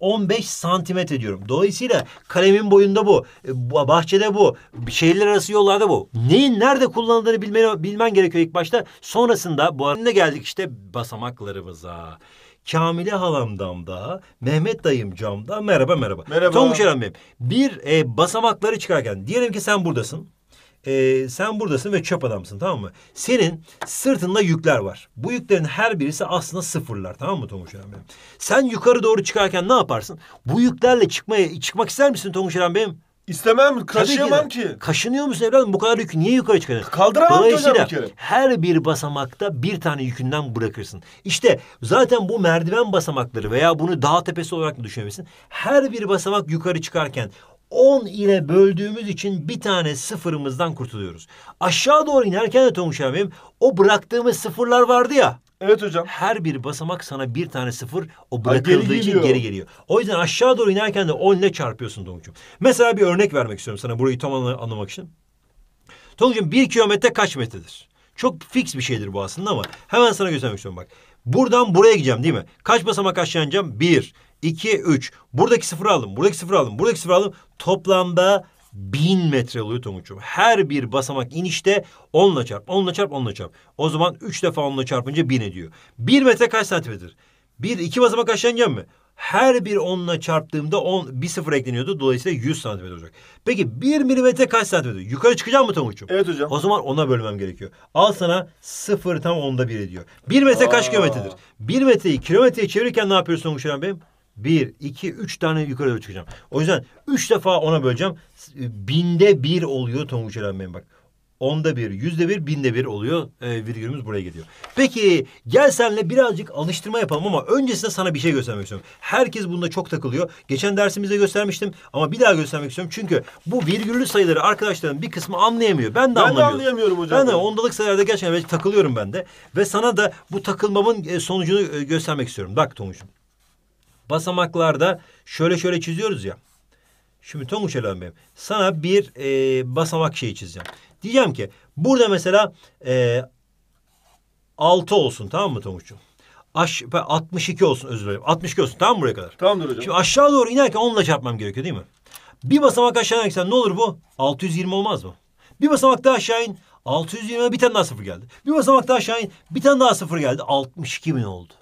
15 santimetre diyorum. Dolayısıyla kalemin boyunda bu. Ee, bahçede bu. Şehirler arası yollarda bu. Neyin nerede kullanıldığını bilmen, bilmen gerekiyor ilk başta. Sonrasında bu arada geldik işte basamaklarımıza. Kamile halamdan da, Mehmet dayım camda. merhaba merhaba. Merhaba. Tonguç Eren Bey, bir e, basamakları çıkarken diyelim ki sen buradasın. E, sen buradasın ve çöp adamsın tamam mı? Senin sırtında yükler var. Bu yüklerin her birisi aslında sıfırlar tamam mı Tonguç Eren beyim? Sen yukarı doğru çıkarken ne yaparsın? Bu yüklerle çıkmaya, çıkmak ister misin Tonguç Eren Bey'im? İstemem, kaşıyamam ki, ki. Kaşınıyor musun evladım? Bu kadar yükü niye yukarı çıkarır? Kaldıramam ki hocam bir kere. her bir basamakta bir tane yükünden bırakırsın. İşte zaten bu merdiven basamakları veya bunu dağ tepesi olarak mı düşünebilirsin. Her bir basamak yukarı çıkarken 10 ile böldüğümüz için bir tane sıfırımızdan kurtuluyoruz. Aşağı doğru inerken de Tonguç abim o bıraktığımız sıfırlar vardı ya. Evet hocam. Her bir basamak sana bir tane sıfır o bırakıldığı geri için geri geliyor. O yüzden aşağı doğru inerken de on ile çarpıyorsun Tonguç'um. Mesela bir örnek vermek istiyorum sana burayı tam anlamak için. Tonguç'um bir kilometre kaç metredir? Çok fix bir şeydir bu aslında ama hemen sana göstermek istiyorum bak. Buradan buraya gideceğim değil mi? Kaç basamak aşağı ineceğim? Bir, iki, üç. Buradaki sıfırı aldım, buradaki sıfırı aldım, buradaki sıfırı aldım. Toplamda Bin metre oluyor tonguç çubuğu. Her bir basamak inişte onla çarp, onla çarp, onla çarp. O zaman üç defa onla çarpınca bin ediyor. Bir metre kaç santimetredir? Bir, iki basamak aşağı mı? Her bir onla çarptığımda on, bir sıfır ekleniyordu. Dolayısıyla yüz santimetre olacak. Peki bir milimetre kaç santimetre? Yukarı çıkacağım mı Tonguç'um? Evet hocam. O zaman ona bölmem gerekiyor. Al sana sıfır tam onda bir ediyor. Bir metre Aa. kaç kilometredir? Bir metreyi kilometreye çevirirken ne yapıyorsun Tonguç Bey'im? bir, iki, üç tane yukarı doğru çıkacağım. O yüzden üç defa ona böleceğim. Binde bir oluyor Tonguç Eren benim bak. Onda bir, yüzde bir, binde bir oluyor. E, virgülümüz buraya gidiyor. Peki gel senle birazcık alıştırma yapalım ama öncesinde sana bir şey göstermek istiyorum. Herkes bunda çok takılıyor. Geçen dersimizde göstermiştim ama bir daha göstermek istiyorum. Çünkü bu virgüllü sayıları arkadaşların bir kısmı anlayamıyor. Ben de, ben anlamıyorum. de anlayamıyorum hocam. Ben de ondalık sayılarda gerçekten takılıyorum ben de. Ve sana da bu takılmamın e, sonucunu e, göstermek istiyorum. Bak Tonguç'um basamaklarda şöyle şöyle çiziyoruz ya. Şimdi Tonguç Elhan Bey'im sana bir e, basamak şeyi çizeceğim. Diyeceğim ki burada mesela e, 6 olsun tamam mı Tonguç'cum? 62 olsun özür dilerim. 62 olsun tamam mı buraya kadar? Tamamdır hocam. Şimdi aşağı doğru inerken onunla çarpmam gerekiyor değil mi? Bir basamak aşağı inerken ne olur bu? 620 olmaz mı? Bir basamak daha aşağı in 620 bir tane daha sıfır geldi. Bir basamak daha aşağı in bir tane daha sıfır geldi. 62 bin oldu.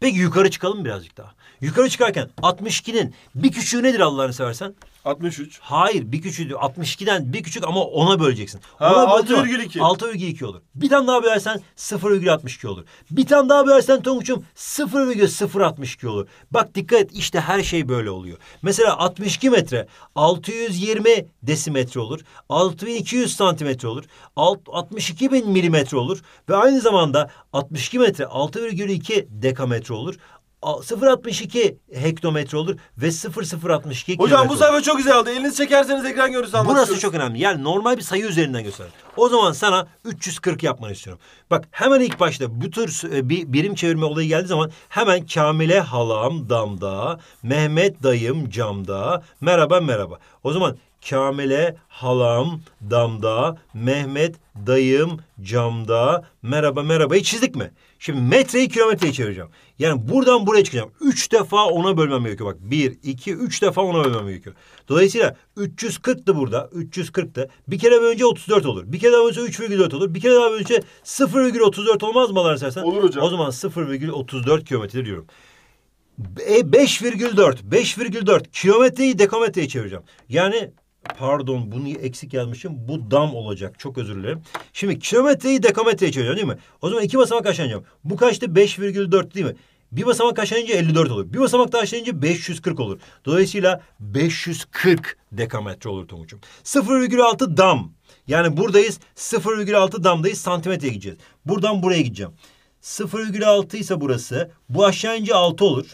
Peki yukarı çıkalım birazcık daha. Yukarı çıkarken 62'nin bir küçüğü nedir Allah'ını seversen? 63. Hayır bir küçüğü 62'den bir küçük ama ona böleceksin. Ha, ona 6,2. 6,2 olur. Bir tane daha bölersen 0,62 olur. Bir tane daha bölersen Tonguç'um virgül 0,062 olur. Bak dikkat et işte her şey böyle oluyor. Mesela 62 metre 620 desimetre olur. 6200 santimetre olur. 62 bin milimetre olur. Ve aynı zamanda 62 metre 6,2 dekametre olur. 0.62 hektometre olur ve 0.062 Hocam bu sayfa çok güzel oldu. Eliniz çekerseniz ekran görürsün anlatıyoruz. Burası çok önemli. Yani normal bir sayı üzerinden göster. O zaman sana 340 yapmanı istiyorum. Bak hemen ilk başta bu tür e, bir birim çevirme olayı geldiği zaman hemen Kamile halam damda, Mehmet dayım camda, merhaba merhaba. O zaman Kamile halam damda, Mehmet dayım camda, merhaba merhabayı çizdik mi? Şimdi metreyi kilometreye çevireceğim. Yani buradan buraya çıkacağım. Üç defa ona bölmem gerekiyor. Bak bir, iki, üç defa ona bölmem gerekiyor. Dolayısıyla 340'tı burada. 340'tı. Bir kere bölünce 34 olur. Bir kere daha bölünce 3,4 olur. Bir kere daha bölünce 0,34 olmaz mı Allah'ın istersen? Olur hocam. O zaman 0,34 kilometre diyorum. 5,4. E, 5,4 kilometreyi dekometreye çevireceğim. Yani pardon bunu eksik yazmışım. Bu dam olacak. Çok özür dilerim. Şimdi kilometreyi dekametreye çeviriyorum değil mi? O zaman iki basamak aşağı Bu kaçtı? 5,4 değil mi? Bir basamak aşağıya 54 olur. Bir basamak daha aşağıya 540 olur. Dolayısıyla 540 dekametre olur Tonguç'um. 0,6 dam. Yani buradayız 0,6 damdayız santimetreye gideceğiz. Buradan buraya gideceğim. 0,6 ise burası. Bu aşağı ince 6 olur.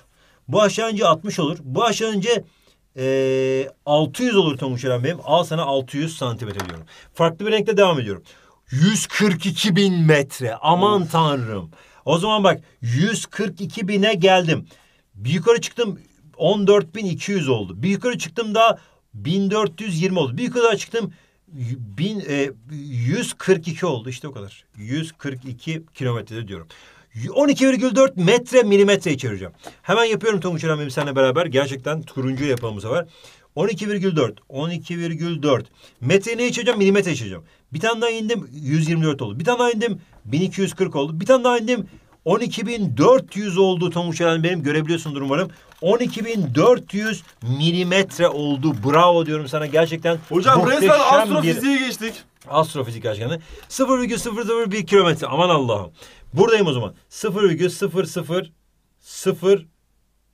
Bu aşağı ince 60 olur. Bu aşağı ince e, ee, 600 olur Tonguç Eren benim. Al sana 600 santimetre diyorum. Farklı bir renkte devam ediyorum. 142 bin metre. Aman of. tanrım. O zaman bak 142 bine geldim. Bir yukarı çıktım 14.200 oldu. Bir yukarı çıktım daha 1420 oldu. Bir yukarı daha çıktım bin, e, 142 oldu. İşte o kadar. 142 kilometrede diyorum. 12,4 metre milimetre içereceğim. Hemen yapıyorum Tonguç Öğrenmem seninle beraber. Gerçekten turuncu yapalım bu sefer. 12,4. 12,4. Metre ne içeceğim? Milimetre içeceğim. Bir tane daha indim 124 oldu. Bir tane daha indim 1240 oldu. Bir tane daha indim 12.400 oldu Tonguç Eren benim görebiliyorsundur umarım. 12.400 milimetre oldu. Bravo diyorum sana gerçekten. Hocam resmen astrofiziğe bir... geçtik. Astrofizik gerçekten. 0,001 kilometre aman Allah'ım. Buradayım o zaman. 0,00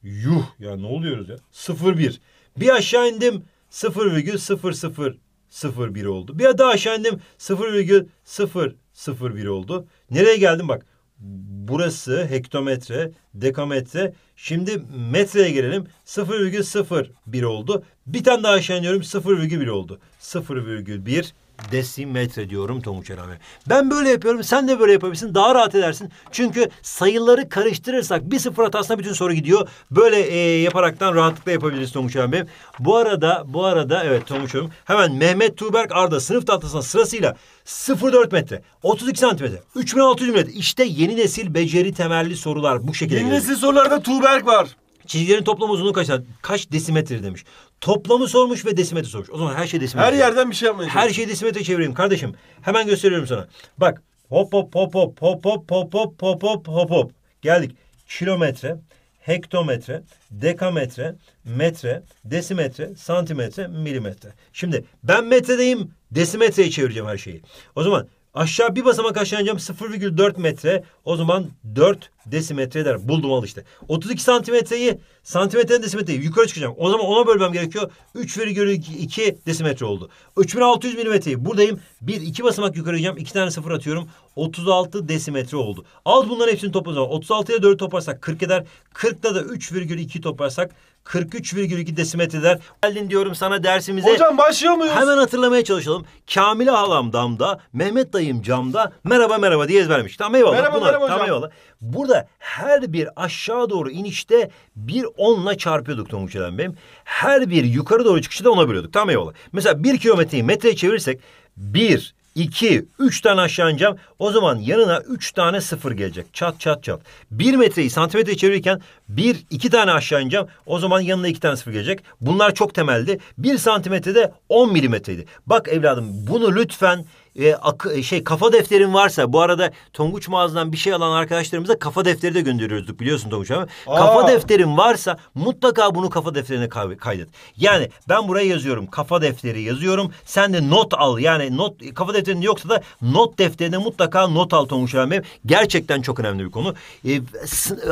yuh ya ne oluyoruz ya? 0,1. Bir aşağı indim 0,0001 oldu. Bir daha aşağı indim 0,001 oldu. Nereye geldim bak. Burası hektometre, dekametre. Şimdi metreye gelelim. 0,01 oldu. Bir tane daha aşağı iniyorum 0,1 oldu. 0,1 desimetre diyorum Tonguç abi. Ben böyle yapıyorum, sen de böyle yapabilirsin. Daha rahat edersin. Çünkü sayıları karıştırırsak bir sıfır hatasına bütün soru gidiyor. Böyle e, yaparaktan rahatlıkla yapabiliriz Tonguç abi. Bu arada, bu arada evet Tonguç Hanım. Hemen Mehmet Tuğberk Arda sınıf tahtasına sırasıyla 0.4 metre, 32 santimetre, 3600 metre. İşte yeni nesil beceri temelli sorular bu şekilde. Yeni nesil sorularda Tuğberk var. Çizgilerin toplam uzunluğu kaç, kaç desimetre demiş. Toplamı sormuş ve desimetre sormuş. O zaman her şey desimetre. Her yerden bir şey yapmaya Her şeyi desimetre çevireyim kardeşim. Hemen gösteriyorum sana. Bak hop hop hop hop hop hop hop hop hop hop hop hop. Geldik. Kilometre, hektometre, dekametre, metre, desimetre, santimetre, milimetre. Şimdi ben metredeyim, desimetreye çevireceğim her şeyi. O zaman Aşağı bir basamak aşağı ineceğim 0,4 metre. O zaman 4 desimetre eder. Buldum al işte. 32 santimetreyi santimetre desimetreyi yukarı çıkacağım. O zaman ona bölmem gerekiyor. 3,2 desimetre oldu. 3600 milimetreyi buradayım. Bir iki basamak yukarı gideceğim. 2 tane sıfır atıyorum. 36 desimetre oldu. Al bunların hepsini topla. 36 ile 4 toparsak 40 eder. 40'da da 3,2 toparsak 43,2 desimetreler. Geldin diyorum sana dersimize. Hocam başlıyor muyuz? Hemen hatırlamaya çalışalım. Kamile halam damda, Mehmet dayım camda merhaba merhaba diye ezbermiş. Tamam eyvallah. Merhaba Bunlar, merhaba tamam, hocam. Eyvallah. Burada her bir aşağı doğru inişte bir onla çarpıyorduk Tonguç benim. Her bir yukarı doğru çıkışta da ona bölüyorduk. Tamam eyvallah. Mesela bir kilometreyi metreye çevirirsek bir 2, 3 tane aşağı ineceğim. O zaman yanına 3 tane sıfır gelecek. Çat çat çat. 1 metreyi santimetre çevirirken 1, 2 tane aşağı ineceğim. O zaman yanına 2 tane sıfır gelecek. Bunlar çok temeldi. 1 santimetrede 10 milimetreydi. Bak evladım bunu lütfen e, şey kafa defterin varsa bu arada Tonguç mağazadan bir şey alan arkadaşlarımıza kafa defteri de gönderiyorduk biliyorsun Tonguç abi. Aa. Kafa defterin varsa mutlaka bunu kafa defterine kaydet. Yani ben buraya yazıyorum kafa defteri yazıyorum. Sen de not al yani not kafa defterinin yoksa da not defterine mutlaka not al Tonguç abi. Gerçekten çok önemli bir konu. E,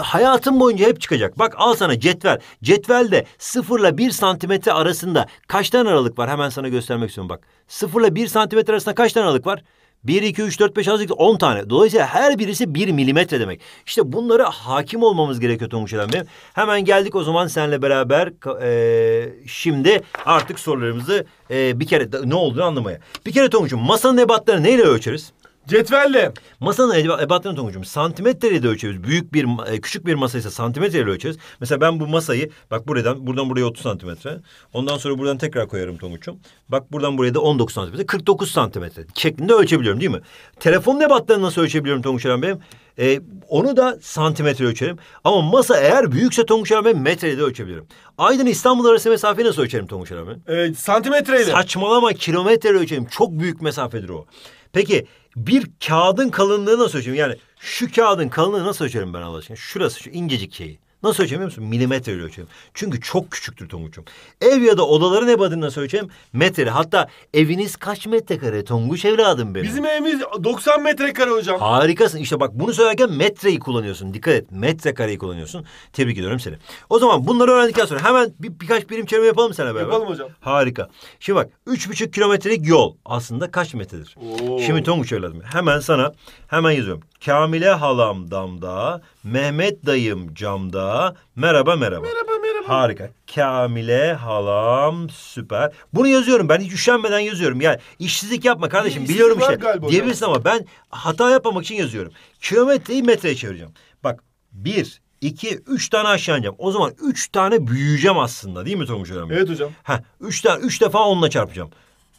hayatın boyunca hep çıkacak. Bak al sana cetvel. Cetvelde sıfırla bir santimetre arasında kaç tane aralık var hemen sana göstermek istiyorum bak. 0 ile 1 santimetre arasında kaç tane aralık var? 1, 2, 3, 4, 5, 6, 10 tane. Dolayısıyla her birisi 1 milimetre demek. İşte bunlara hakim olmamız gerekiyor Tonguç Bey. Hemen geldik o zaman seninle beraber. E, şimdi artık sorularımızı e, bir kere ne olduğunu anlamaya. Bir kere Tonguç'um masanın ebatlarını neyle ölçeriz? Cetvelle. Masanın ebatlarını Tonguç'um santimetreyle de ölçüyoruz. Büyük bir e, küçük bir masa ise santimetreyle ölçeriz. Mesela ben bu masayı bak buradan buradan buraya 30 santimetre. Ondan sonra buradan tekrar koyarım Tonguç'um. Bak buradan buraya da 19 santimetre. 49 santimetre şeklinde ölçebiliyorum değil mi? Telefonun ebatlarını nasıl ölçebiliyorum Tonguç Eren Bey'im? Ee, onu da santimetre ölçerim. Ama masa eğer büyükse Tonguç Eren Bey'im metreyle de ölçebilirim. Aydın İstanbul arası mesafeyi nasıl ölçerim Tonguç Eren Bey'im? Ee, santimetreyle. Saçmalama kilometreyle ölçerim. Çok büyük mesafedir o. Peki bir kağıdın kalınlığı nasıl ölçerim? Yani şu kağıdın kalınlığı nasıl ölçerim ben Allah aşkına? Şurası şu incecik şeyi. Nasıl ölçeceğim biliyor musun? Milimetreyle ölçeceğim. Çünkü çok küçüktür Tonguç'um. Ev ya da odaların ebatını nasıl ölçeceğim? Metre. Hatta eviniz kaç metrekare Tonguç evladım benim. Bizim evimiz 90 metrekare hocam. Harikasın. İşte bak bunu söylerken metreyi kullanıyorsun. Dikkat et. Metrekareyi kullanıyorsun. Tebrik ediyorum seni. O zaman bunları öğrendikten sonra hemen bir, birkaç birim çevirme yapalım sana beraber. Yapalım hocam. Harika. Şimdi bak üç buçuk kilometrelik yol aslında kaç metredir? Oo. Şimdi Tonguç evladım hemen sana hemen yazıyorum. Kamile halam damda, Mehmet dayım camda, merhaba. Merhaba merhaba. Merhaba Harika. Kamile halam süper. Bunu yazıyorum ben hiç üşenmeden yazıyorum. Yani işsizlik yapma kardeşim İşsizlik biliyorum işte. Diyebilirsin ama ben hata yapmamak için yazıyorum. Kilometreyi metreye çevireceğim. Bak bir, iki, üç tane aşağı ineceğim. O zaman üç tane büyüyeceğim aslında değil mi Tomuş Hocam? Evet hocam. Ha, üç, tane, üç defa onunla çarpacağım.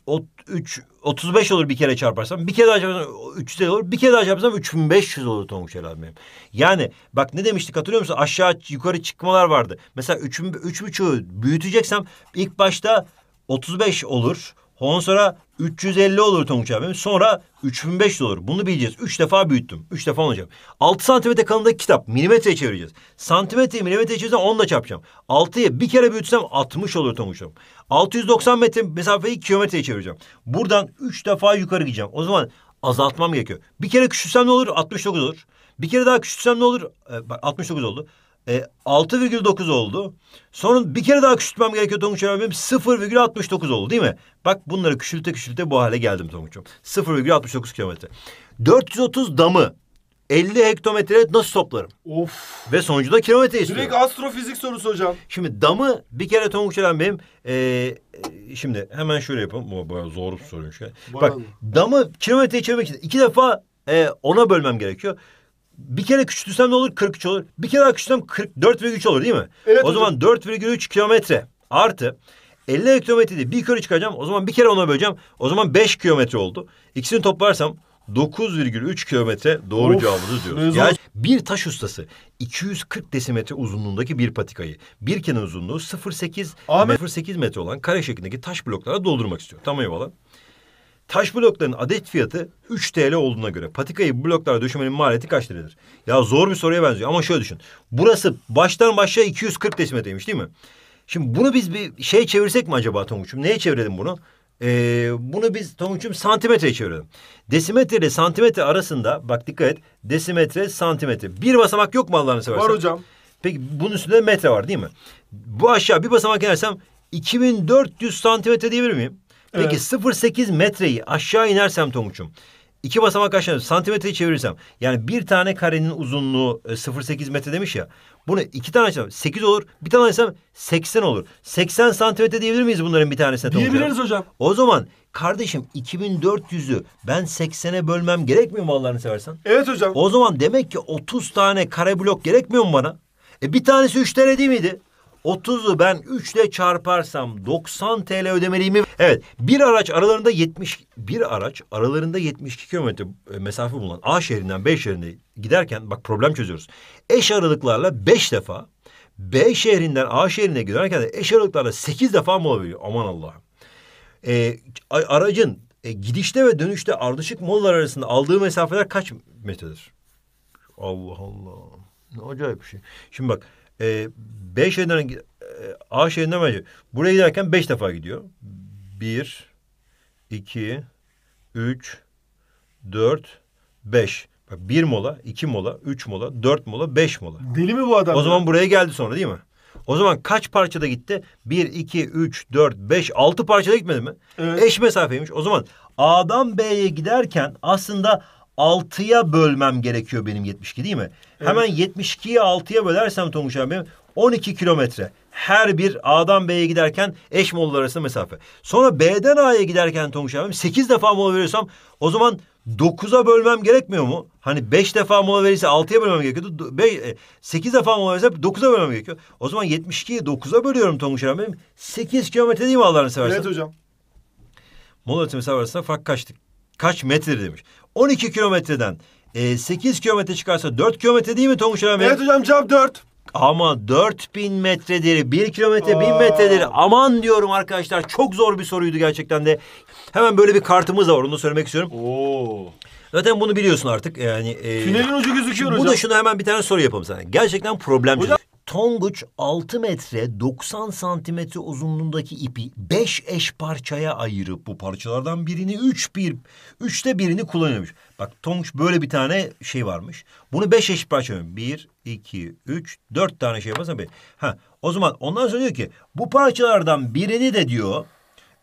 O üç, 35 olur bir kere çarparsam. Bir kere daha çarparsam 300 olur. Bir kere daha çarparsam 3500 olur Tonguç Helal benim. Yani bak ne demiştik hatırlıyor musun? Aşağı yukarı çıkmalar vardı. Mesela 3, 3,5'ü büyüteceksem ilk başta 35 olur. Ondan sonra 350 olur Tonguç abim. Sonra 3500 olur. Bunu bileceğiz. Üç defa büyüttüm. Üç defa olacak. 6 santimetre kalınlığındaki kitap milimetreye çevireceğiz. Santimetreyi milimetreye çevireceğim 10 çarpacağım. 6'yı bir kere büyütsem 60 olur Tonguç abim. 690 metre mesafeyi kilometreye çevireceğim. Buradan üç defa yukarı gideceğim. O zaman azaltmam gerekiyor. Bir kere küçülsem ne olur? 69 olur. Bir kere daha küçülsem ne olur? Ee, bak 69 oldu. E, 6,9 oldu. Sonra bir kere daha küçültmem gerekiyor Tonguç'um abim. 0,69 oldu değil mi? Bak bunları küçülte küçülte bu hale geldim Tonguç'um. 0,69 kilometre. 430 damı 50 hektometre nasıl toplarım? Of. Ve sonucu da kilometre istiyorum. Direkt astrofizik sorusu hocam. Şimdi damı bir kere Tonguç Eren benim... E, e şimdi hemen şöyle yapalım. Bu bayağı zor bir soruymuş. Bak damı kilometreye çevirmek için iki defa e, ona bölmem gerekiyor bir kere küçültsem ne olur? 43 olur. Bir kere daha küçültsem 44,3 olur değil mi? Evet, o zaman 4,3 kilometre artı 50 kilometre Bir kere çıkacağım. O zaman bir kere ona böleceğim. O zaman 5 kilometre oldu. İkisini toplarsam 9,3 kilometre doğru of, cevabımızı diyoruz. Yani bir taş ustası 240 desimetre uzunluğundaki bir patikayı bir kenar uzunluğu 0,8 0,8 metre olan kare şeklindeki taş bloklara doldurmak istiyor. Tamam eyvallah. Taş blokların adet fiyatı 3 TL olduğuna göre patikayı bloklara döşemenin maliyeti kaç TL'dir? Ya zor bir soruya benziyor ama şöyle düşün. Burası baştan başa 240 desimetreymiş değil mi? Şimdi bunu biz bir şey çevirsek mi acaba Tonguç'um? Neye çevirelim bunu? Ee, bunu biz Tonguç'um santimetreye çevirelim. Desimetre ile santimetre arasında bak dikkat et. Desimetre, santimetre. Bir basamak yok mu Allah'ını seversen? Var hocam. Peki bunun üstünde metre var değil mi? Bu aşağı bir basamak inersem 2400 santimetre diyebilir miyim? Peki evet. 0.8 metreyi aşağı inersem Tonguç'um. İki basamak aşağı santimetreyi çevirirsem yani bir tane karenin uzunluğu 0.8 e, metre demiş ya. Bunu iki tane açsam 8 olur. Bir tane açsam 80 olur. 80 santimetre diyebilir miyiz bunların bir tanesine? Diyebiliriz hocam. O zaman kardeşim 2400'ü ben 80'e bölmem gerekmiyor mu Allah'ını seversen? Evet hocam. O zaman demek ki 30 tane kare blok gerekmiyor mu bana? E bir tanesi 3 tane değil miydi? 30'u ben 3 ile çarparsam 90 TL ödemeliyim mi? Evet bir araç aralarında 70 bir araç aralarında 72 kilometre e, mesafe bulunan A şehrinden B şehrine giderken bak problem çözüyoruz. Eş aralıklarla 5 defa B şehrinden A şehrine giderken de eş aralıklarla 8 defa mola veriyor. Aman Allah'ım. Ee, aracın e, gidişte ve dönüşte ardışık molalar arasında aldığı mesafeler kaç metredir? Allah Allah. Ne acayip bir şey. Şimdi bak e, B şehrinden e, A şehrinden bence buraya giderken beş defa gidiyor. Bir, iki, üç, dört, beş. Bak bir mola, iki mola, üç mola, dört mola, beş mola. Deli mi bu adam? O zaman buraya geldi sonra değil mi? O zaman kaç parçada gitti? Bir, iki, üç, dört, beş, altı parçada gitmedi mi? Evet. Eş mesafeymiş. O zaman A'dan B'ye giderken aslında 6'ya bölmem gerekiyor benim 72 değil mi? Evet. Hemen 72'yi 6'ya bölersem Tonguç abi 12 kilometre. Her bir A'dan B'ye giderken eş molalar arasında mesafe. Sonra B'den A'ya giderken Tonguç abim 8 defa mola veriyorsam o zaman 9'a bölmem gerekmiyor mu? Hani 5 defa mola verirse 6'ya bölmem gerekiyordu. 8 e, defa mola verirse 9'a bölmem gerekiyor. O zaman 72'yi 9'a bölüyorum Tonguç abim. 8 kilometre değil mi Allah'ını seversen? Evet hocam. Mola üretimi mesafe arasında fark kaçtı? Kaç metre demiş. 12 kilometreden e, 8 kilometre çıkarsa 4 kilometre değil mi Tonguç abim? Evet hocam cevap 4. Ama 4000 metredir, 1 kilometre 1000 metredir. Aman diyorum arkadaşlar çok zor bir soruydu gerçekten de. Hemen böyle bir kartımız da var onu da söylemek istiyorum. Oo. Zaten bunu biliyorsun artık yani. E, Tünelin ucu gözüküyor bu hocam. Bu da şunu hemen bir tane soru yapalım sana. Gerçekten problem çözüm. Tonguç 6 metre 90 santimetre uzunluğundaki ipi 5 eş parçaya ayırıp bu parçalardan birini 3 bir 3'te birini kullanıyormuş. Bak Tonguç böyle bir tane şey varmış. Bunu 5 eş parça 1 2 3 4 tane şey yaparsan bir. Ha o zaman ondan sonra diyor ki bu parçalardan birini de diyor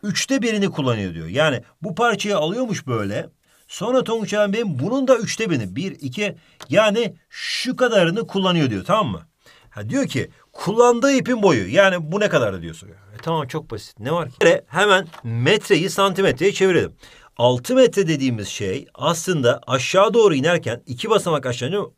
üçte birini kullanıyor diyor. Yani bu parçayı alıyormuş böyle. Sonra Tonguç benim bunun da üçte birini. Bir, iki yani şu kadarını kullanıyor diyor tamam mı? Ha diyor ki kullandığı ipin boyu yani bu ne kadar diyor soruyor. E, tamam çok basit ne var ki? Hemen metreyi santimetreye çevirelim. 6 metre dediğimiz şey aslında aşağı doğru inerken iki basamak aşağı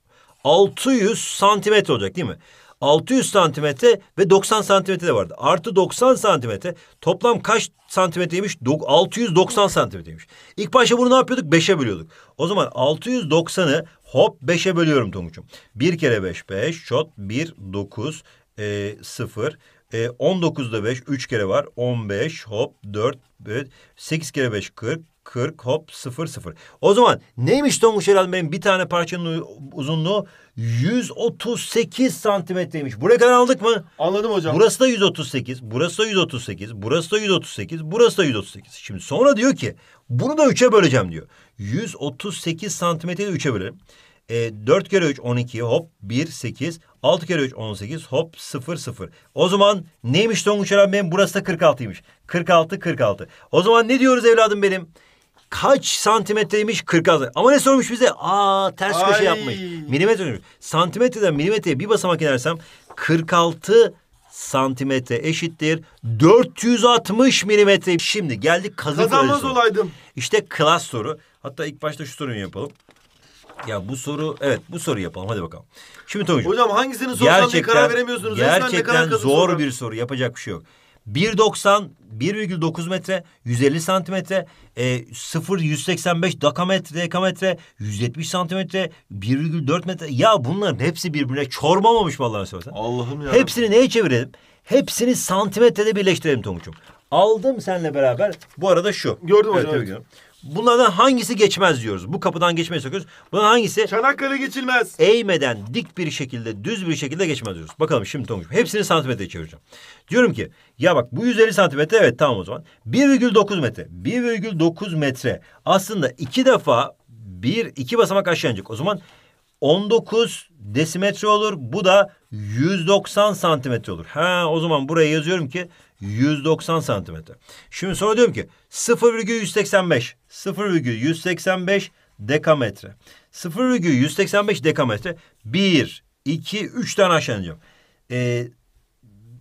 600 santimetre olacak değil mi? 600 santimetre ve 90 santimetre de vardı. Artı 90 santimetre toplam kaç santimetreymiş? 690 santimetreymiş. İlk başta bunu ne yapıyorduk? Beşe bölüyorduk. O zaman 690'ı Hop 5'e bölüyorum Tonguç'um. 1 kere 5 5. Şot 1 9 e, 0. E, da 5 3 kere var. 15 hop 4 8 e, kere 5 40. 40 hop 0 0. O zaman neymiş Tonguç herhalde benim bir tane parçanın uzunluğu 138 santimetreymiş. Buraya kadar aldık mı? Anladım hocam. Burası da 138, burası da 138, burası da 138, burası da 138. Şimdi sonra diyor ki bunu da üçe böleceğim diyor. 138 santimetreyi de üçe bölelim. E, 4 kere 3 12 hop 1 8 6 kere 3 18 hop 0 0. O zaman neymiş Tonguç Eren benim burası da 46'ymış. 46 46. O zaman ne diyoruz evladım benim? Kaç santimetreymiş 46. Ama ne sormuş bize? Aa ters köşe yapmış. Milimetre demiş. Santimetreden milimetreye bir basamak inersem 46 santimetre eşittir 460 milimetre. Şimdi geldik kazık Kazanmaz sorusuna. olaydım. İşte klas soru. Hatta ilk başta şu soruyu yapalım. Ya bu soru evet bu soru yapalım hadi bakalım. Şimdi Tonguç. Hocam hangisini sorsam diye karar veremiyorsunuz. Gerçekten zor sorar. bir soru yapacak bir şey yok. 1.90 1,9 metre, 150 santimetre, e, 0 185 dakametre, dekametre, 170 santimetre, 1,4 metre. Ya bunların hepsi birbirine çorbamamış mı Allah'ını seversen? Allah'ım ya. Hepsini neye çevirelim? Hepsini santimetrede birleştirelim Tonguç'um. Aldım seninle beraber. Bu arada şu. Gördüm evet, hocam. Evet. Bunlardan hangisi geçmez diyoruz. Bu kapıdan geçmeyi söküyoruz. Bunların hangisi? Çanakkale geçilmez. Eğmeden dik bir şekilde, düz bir şekilde geçmez diyoruz. Bakalım şimdi Tonguç'um. Hepsini santimetre çevireceğim. Diyorum ki ya bak bu 150 santimetre evet tamam o zaman. 1,9 metre. 1,9 metre. Aslında iki defa bir, iki basamak aşağı inecek. O zaman 19 desimetre olur. Bu da 190 santimetre olur. Ha o zaman buraya yazıyorum ki 190 santimetre. Şimdi sonra diyorum ki 0,185. 0,185 dekametre. 0,185 dekametre. 1, 2, 3 tane aşağı ineceğim. Ee,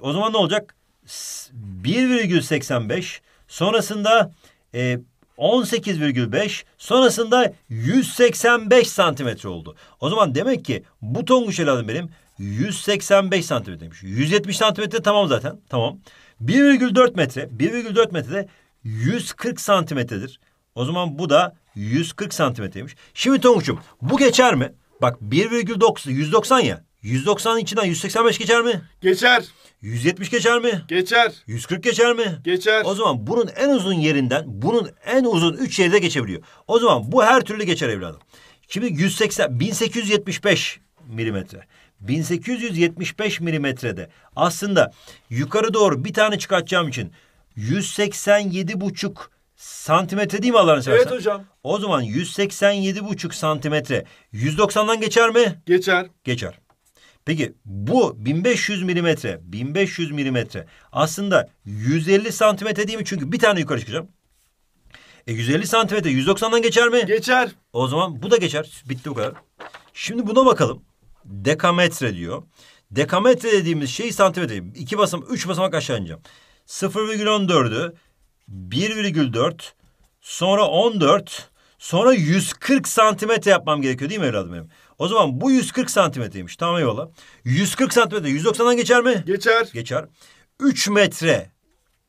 o zaman ne olacak? 1,85 sonrasında e, 18,5 sonrasında 185 santimetre oldu. O zaman demek ki bu tonguç helalım benim 185 santimetreymiş. 170 santimetre tamam zaten. Tamam. 1,4 metre, 1,4 metrede 140 santimetredir. O zaman bu da 140 santimetreymiş. Şimdi Tonguç'um bu geçer mi? Bak 1,9 190 ya. 190'ın içinden 185 geçer mi? Geçer. 170 geçer mi? Geçer. 140 geçer mi? Geçer. O zaman bunun en uzun yerinden bunun en uzun üç yeri de geçebiliyor. O zaman bu her türlü geçer evladım. Şimdi 180 1875 milimetre. 1875 milimetrede aslında yukarı doğru bir tane çıkartacağım için 187 buçuk santimetre değil mi Allah'ını seversen? Evet hocam. O zaman 187 buçuk santimetre 190'dan geçer mi? Geçer. Geçer. Peki bu 1500 milimetre, 1500 milimetre aslında 150 santimetre değil mi? Çünkü bir tane yukarı çıkacağım. E 150 santimetre 190'dan geçer mi? Geçer. O zaman bu da geçer. Bitti bu kadar. Şimdi buna bakalım dekametre diyor. Dekametre dediğimiz şey santimetre. İki basam, üç basamak aşağı ineceğim. 0,14'ü 1,4 sonra 14 sonra 140 santimetre yapmam gerekiyor değil mi evladım benim? O zaman bu 140 santimetreymiş. Tamam eyvallah. 140 santimetre 190'dan geçer mi? Geçer. Geçer. 3 metre.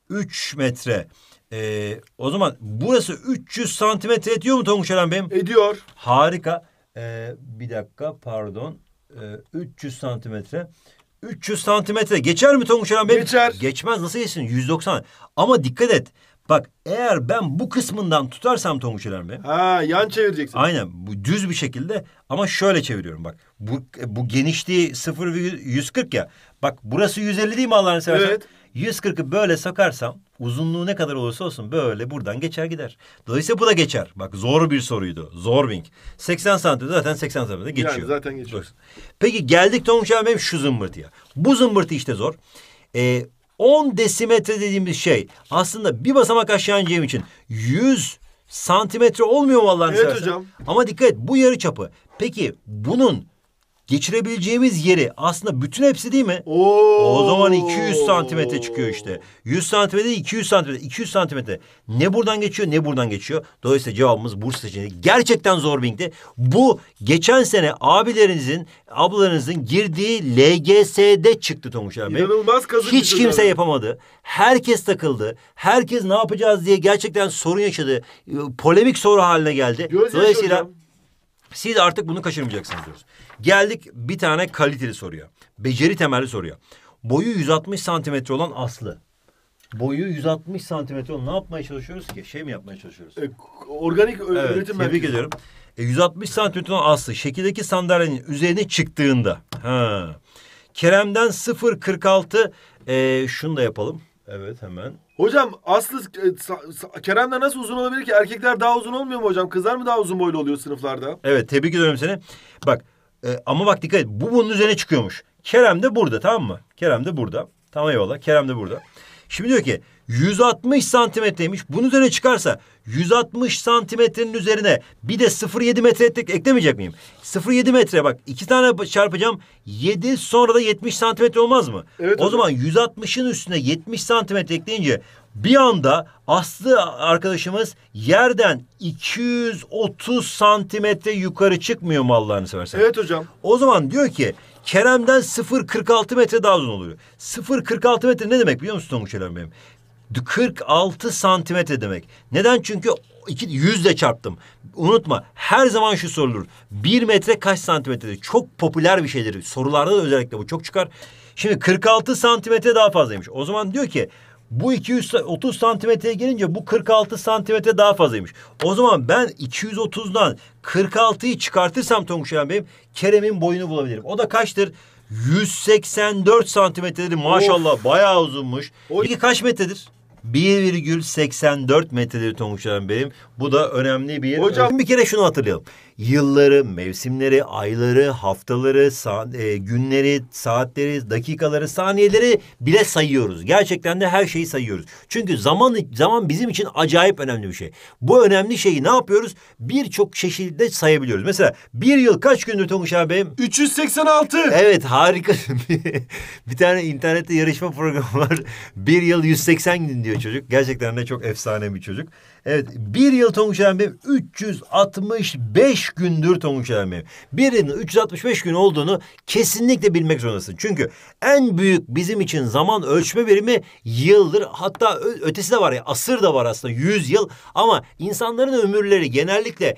3 metre. Ee, o zaman burası 300 santimetre ediyor mu Tonguç Eren Bey'im? Ediyor. Harika. Ee, bir dakika pardon. 300 ee, santimetre. 300 santimetre geçer mi Tonguç Eren Bey? Geçer. Geçmez nasıl geçsin? 190. Ama dikkat et. Bak eğer ben bu kısmından tutarsam Tonguç Eren Bey. Ha yan çevireceksin. Aynen bu düz bir şekilde ama şöyle çeviriyorum bak. Bu, bu genişliği 140 ya. Bak burası 150 değil mi Allah'ını seversen? Evet. 140'ı böyle sokarsam uzunluğu ne kadar olursa olsun böyle buradan geçer gider. Dolayısıyla bu da geçer. Bak zor bir soruydu. Zor Wing. 80 santim zaten 80 santimde geçiyor. Yani zaten geçiyor. Peki geldik Tonguç abim şu zımbırtıya. Bu zımbırtı işte zor. Ee, 10 desimetre dediğimiz şey aslında bir basamak aşağı ineceğim için 100 santimetre olmuyor vallahi. Evet istersen. hocam. Ama dikkat et bu yarı çapı. Peki bunun geçirebileceğimiz yeri aslında bütün hepsi değil mi? Oo. O zaman 200 santimetre çıkıyor işte. 100 santimetre 200 santimetre 200 santimetre. Ne buradan geçiyor ne buradan geçiyor. Dolayısıyla cevabımız Bursa seçeneği. Gerçekten zor Bing'di. Bu geçen sene abilerinizin ablalarınızın girdiği LGS'de çıktı Tomuş abi. İnanılmaz kazık. Hiç kimse abi. yapamadı. Herkes takıldı. Herkes ne yapacağız diye gerçekten sorun yaşadı. Polemik soru haline geldi. Göz Dolayısıyla yaşayacağım siz artık bunu kaçırmayacaksınız diyoruz. Geldik bir tane kaliteli soruya. Beceri temelli soruya. Boyu 160 santimetre olan Aslı. Boyu 160 santimetre olan ne yapmaya çalışıyoruz ki? Şey mi yapmaya çalışıyoruz? E, organik evet, üretim tebrik ediyorum. E, 160 santimetre olan Aslı şekildeki sandalyenin üzerine çıktığında. Ha. Kerem'den 0.46 e, şunu da yapalım. Evet hemen Hocam aslı e, Kerem'de nasıl uzun olabilir ki? Erkekler daha uzun olmuyor mu hocam? Kızlar mı daha uzun boylu oluyor sınıflarda? Evet tebrik ediyorum seni. Bak e, ama bak dikkat et. Bu bunun üzerine çıkıyormuş. Kerem de burada tamam mı? Kerem de burada. Tamam eyvallah. Kerem de burada. Şimdi diyor ki 160 santimetreymiş. Bunun üzerine çıkarsa 160 santimetrenin üzerine bir de 0.7 metre ettik, eklemeyecek miyim? 0.7 metre bak iki tane çarpacağım. 7 sonra da 70 santimetre olmaz mı? Evet, o zaman 160'ın üstüne 70 santimetre ekleyince bir anda Aslı arkadaşımız yerden 230 santimetre yukarı çıkmıyor mu Allah'ını seversen? Evet hocam. O zaman diyor ki Kerem'den 0.46 metre daha uzun oluyor. 0.46 metre ne demek biliyor musun Tonguç benim? 46 santimetre demek. Neden? Çünkü iki, ile çarptım. Unutma her zaman şu sorulur. Bir metre kaç santimetredir? Çok popüler bir şeydir. Sorularda da özellikle bu çok çıkar. Şimdi 46 santimetre daha fazlaymış. O zaman diyor ki bu 230 santimetreye gelince bu 46 santimetre daha fazlaymış. O zaman ben 230'dan 46'yı çıkartırsam Tonguç Bey'im Kerem'in boyunu bulabilirim. O da kaçtır? 184 santimetredir maşallah of. bayağı uzunmuş. O... Peki kaç metredir? 1,84 metredir Tonguç Hanım benim. Bu da önemli bir... Hocam bir kere şunu hatırlayalım yılları, mevsimleri, ayları, haftaları, saat, e, günleri, saatleri, dakikaları, saniyeleri bile sayıyoruz. Gerçekten de her şeyi sayıyoruz. Çünkü zaman zaman bizim için acayip önemli bir şey. Bu önemli şeyi ne yapıyoruz? Birçok şekilde sayabiliyoruz. Mesela bir yıl kaç gündür Tonguç Abim? 386. Evet harika. bir tane internette yarışma programı var. Bir yıl 180 gün diyor çocuk. Gerçekten de çok efsane bir çocuk. Evet bir yıl Tonguç Efendim 365 gündür Tonguç Efendim. Birinin 365 gün olduğunu kesinlikle bilmek zorundasın. Çünkü en büyük bizim için zaman ölçme birimi yıldır hatta ötesi de var ya asır da var aslında 100 yıl ama insanların ömürleri genellikle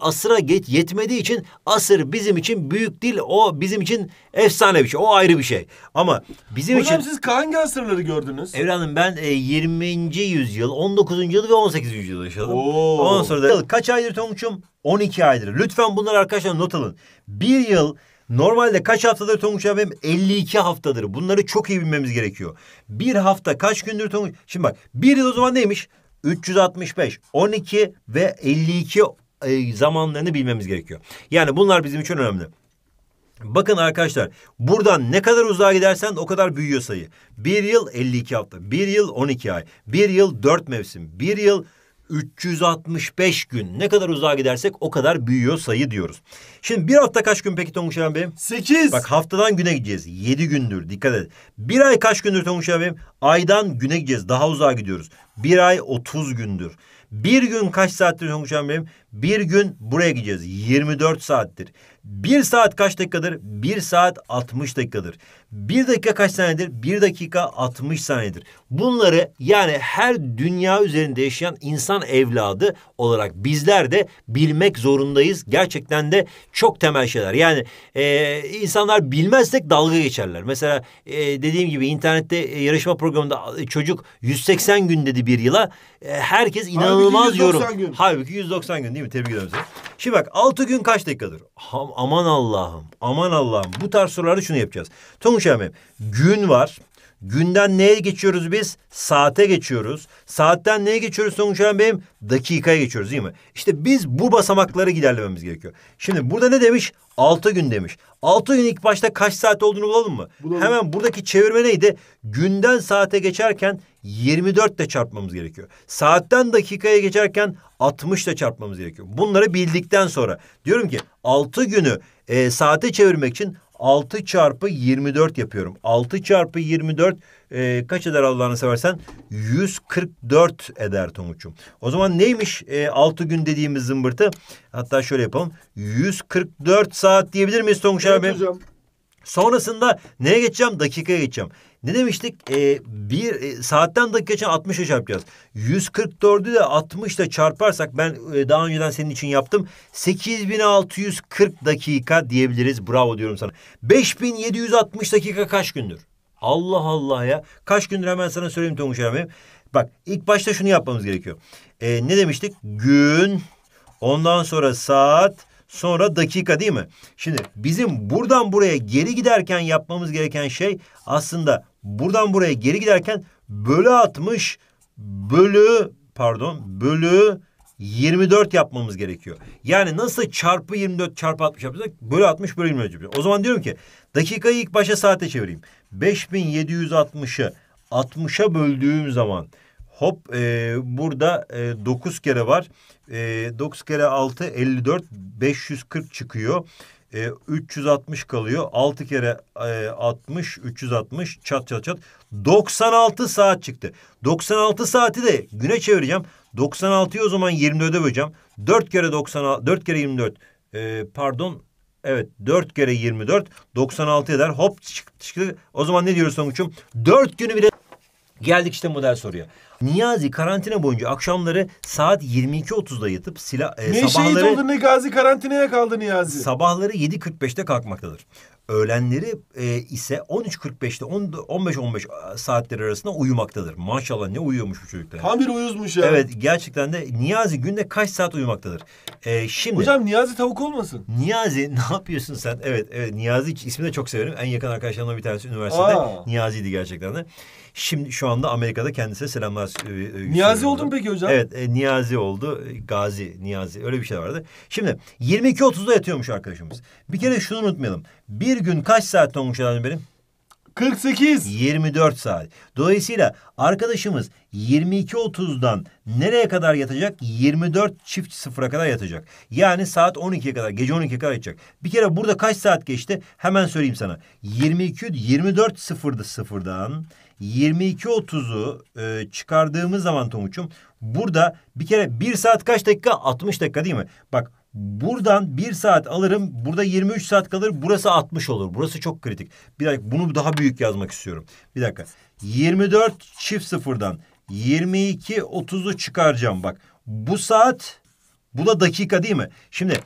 asıra geç yetmediği için asır bizim için büyük değil o bizim için efsane bir şey o ayrı bir şey ama bizim Hocam için. Hocam siz hangi asırları gördünüz? Evladım ben 20. E, yüzyıl 19. yıl ve 18. yüzyıl yıl yaşadım. Oo. Ondan sonra da kaç aydır Tonguç'um? 12 aydır. Lütfen bunları arkadaşlar not alın. Bir yıl Normalde kaç haftadır Tonguç abim? 52 haftadır. Bunları çok iyi bilmemiz gerekiyor. Bir hafta kaç gündür Tonguç? Şimdi bak bir yıl o zaman neymiş? 365, 12 ve 52 e, zamanlarını bilmemiz gerekiyor. Yani bunlar bizim için önemli. Bakın arkadaşlar buradan ne kadar uzağa gidersen o kadar büyüyor sayı. Bir yıl 52 hafta, bir yıl 12 ay, bir yıl 4 mevsim, bir yıl 365 gün. Ne kadar uzağa gidersek o kadar büyüyor sayı diyoruz. Şimdi bir hafta kaç gün peki Tonguç abim? 8. Bak haftadan güne gideceğiz. 7 gündür dikkat et. Bir ay kaç gündür Tonguç abim? Aydan güne gideceğiz. Daha uzağa gidiyoruz. Bir ay 30 gündür. Bir gün kaç saattir Tonguç abim? Bir gün buraya gideceğiz. 24 saattir. Bir saat kaç dakikadır? Bir saat 60 dakikadır. Bir dakika kaç saniyedir? Bir dakika 60 saniyedir. Bunları yani her dünya üzerinde yaşayan insan evladı olarak bizler de bilmek zorundayız. Gerçekten de çok temel şeyler. Yani e, insanlar bilmezsek dalga geçerler. Mesela e, dediğim gibi internette e, yarışma programında e, çocuk 180 gün dedi bir yıla. E, herkes inanılmaz Halbuki yorum. Gün. Halbuki 190 gün değil mi? mi? Tebrik ediyorum seni. Şimdi bak altı gün kaç dakikadır? Ha, aman Allah'ım, aman Allah'ım. Bu tarz soruları şunu yapacağız. Tonguç abi, gün var. Günden neye geçiyoruz biz? Saate geçiyoruz. Saatten neye geçiyoruz Tonguç abi benim? Dakikaya geçiyoruz değil mi? İşte biz bu basamakları giderlememiz gerekiyor. Şimdi burada ne demiş? Altı gün demiş. Altı gün ilk başta kaç saat olduğunu bulalım mı? Bulalım. Hemen buradaki çevirme neydi? Günden saate geçerken 24 ile çarpmamız gerekiyor. Saatten dakikaya geçerken 60 ile çarpmamız gerekiyor. Bunları bildikten sonra diyorum ki 6 günü e, saate çevirmek için 6 çarpı 24 yapıyorum. 6 çarpı 24 e, kaç eder Allah'ını seversen? 144 eder Tonguç'um. O zaman neymiş e, 6 gün dediğimiz zımbırtı? Hatta şöyle yapalım. 144 saat diyebilir miyiz Tonguç evet, abi? Hocam. Sonrasında neye geçeceğim? Dakikaya geçeceğim. Ne demiştik? Ee, bir e, saatten dakika için 60'a çarpacağız. 144'ü de 60 ile çarparsak ben e, daha önceden senin için yaptım. 8640 dakika diyebiliriz. Bravo diyorum sana. 5760 dakika kaç gündür? Allah Allah ya. Kaç gündür hemen sana söyleyeyim Tonguç abi. Bak ilk başta şunu yapmamız gerekiyor. Ee, ne demiştik? Gün, ondan sonra saat, sonra dakika değil mi? Şimdi bizim buradan buraya geri giderken yapmamız gereken şey aslında buradan buraya geri giderken bölü 60 bölü pardon bölü 24 yapmamız gerekiyor. Yani nasıl çarpı 24 çarpı 60 yapacağız? Bölü 60 bölü 24 yapacağız. O zaman diyorum ki dakikayı ilk başa saate çevireyim. 5760'ı 60'a böldüğüm zaman Hop e, burada e, 9 kere var. E, 9 kere 6 54 540 çıkıyor. E, 360 kalıyor. 6 kere e, 60 360 çat çat çat 96 saat çıktı. 96 saati de güne çevireceğim. 96'yı o zaman 24'e böleceğim. 4 kere 96 4 kere 24 e, pardon Evet 4 kere 24 96 eder. Hop çıktı. Çık. O zaman ne diyoruz sonuçum? 4 günü bile Geldik işte model soruya. Niyazi karantina boyunca akşamları saat 22.30'da yatıp silah e, Ne sabahları oldu ne karantinaya kaldı Niyazi. sabahları 7.45'te kalkmaktadır. Öğlenleri e, ise 13.45'te 15-15 e, saatleri arasında uyumaktadır. Maşallah ne uyuyormuş bu çocuklar. Tam bir uyuzmuş ya. Evet gerçekten de Niyazi günde kaç saat uyumaktadır? E, şimdi Hocam Niyazi tavuk olmasın. Niyazi ne yapıyorsun sen? Evet, evet Niyazi ismini de çok severim. En yakın arkadaşlarımdan bir tanesi üniversitede. Aa. Niyazi'ydi gerçekten de. Şimdi şu anda Amerika'da kendisine selamlar. E, e Niyazi oldu mu peki hocam? Evet e, Niyazi oldu. E, Gazi, Niyazi öyle bir şey vardı. Şimdi 22.30'da yatıyormuş arkadaşımız. Bir kere şunu unutmayalım. Bir gün kaç saat olmuş Adem benim? 48. 24 saat. Dolayısıyla arkadaşımız 22.30'dan nereye kadar yatacak? 24 çift sıfıra kadar yatacak. Yani saat 12'ye kadar, gece 12'ye kadar yatacak. Bir kere burada kaç saat geçti? Hemen söyleyeyim sana. 22 24 sıfırdı sıfırdan 22.30'u e, çıkardığımız zaman Tomuç'um burada bir kere 1 saat kaç dakika? 60 dakika değil mi? Bak buradan 1 saat alırım. Burada 23 saat kalır. Burası 60 olur. Burası çok kritik. Bir dakika bunu daha büyük yazmak istiyorum. Bir dakika. 24 çift sıfırdan 22.30'u çıkaracağım bak. Bu saat bu da dakika değil mi? Şimdi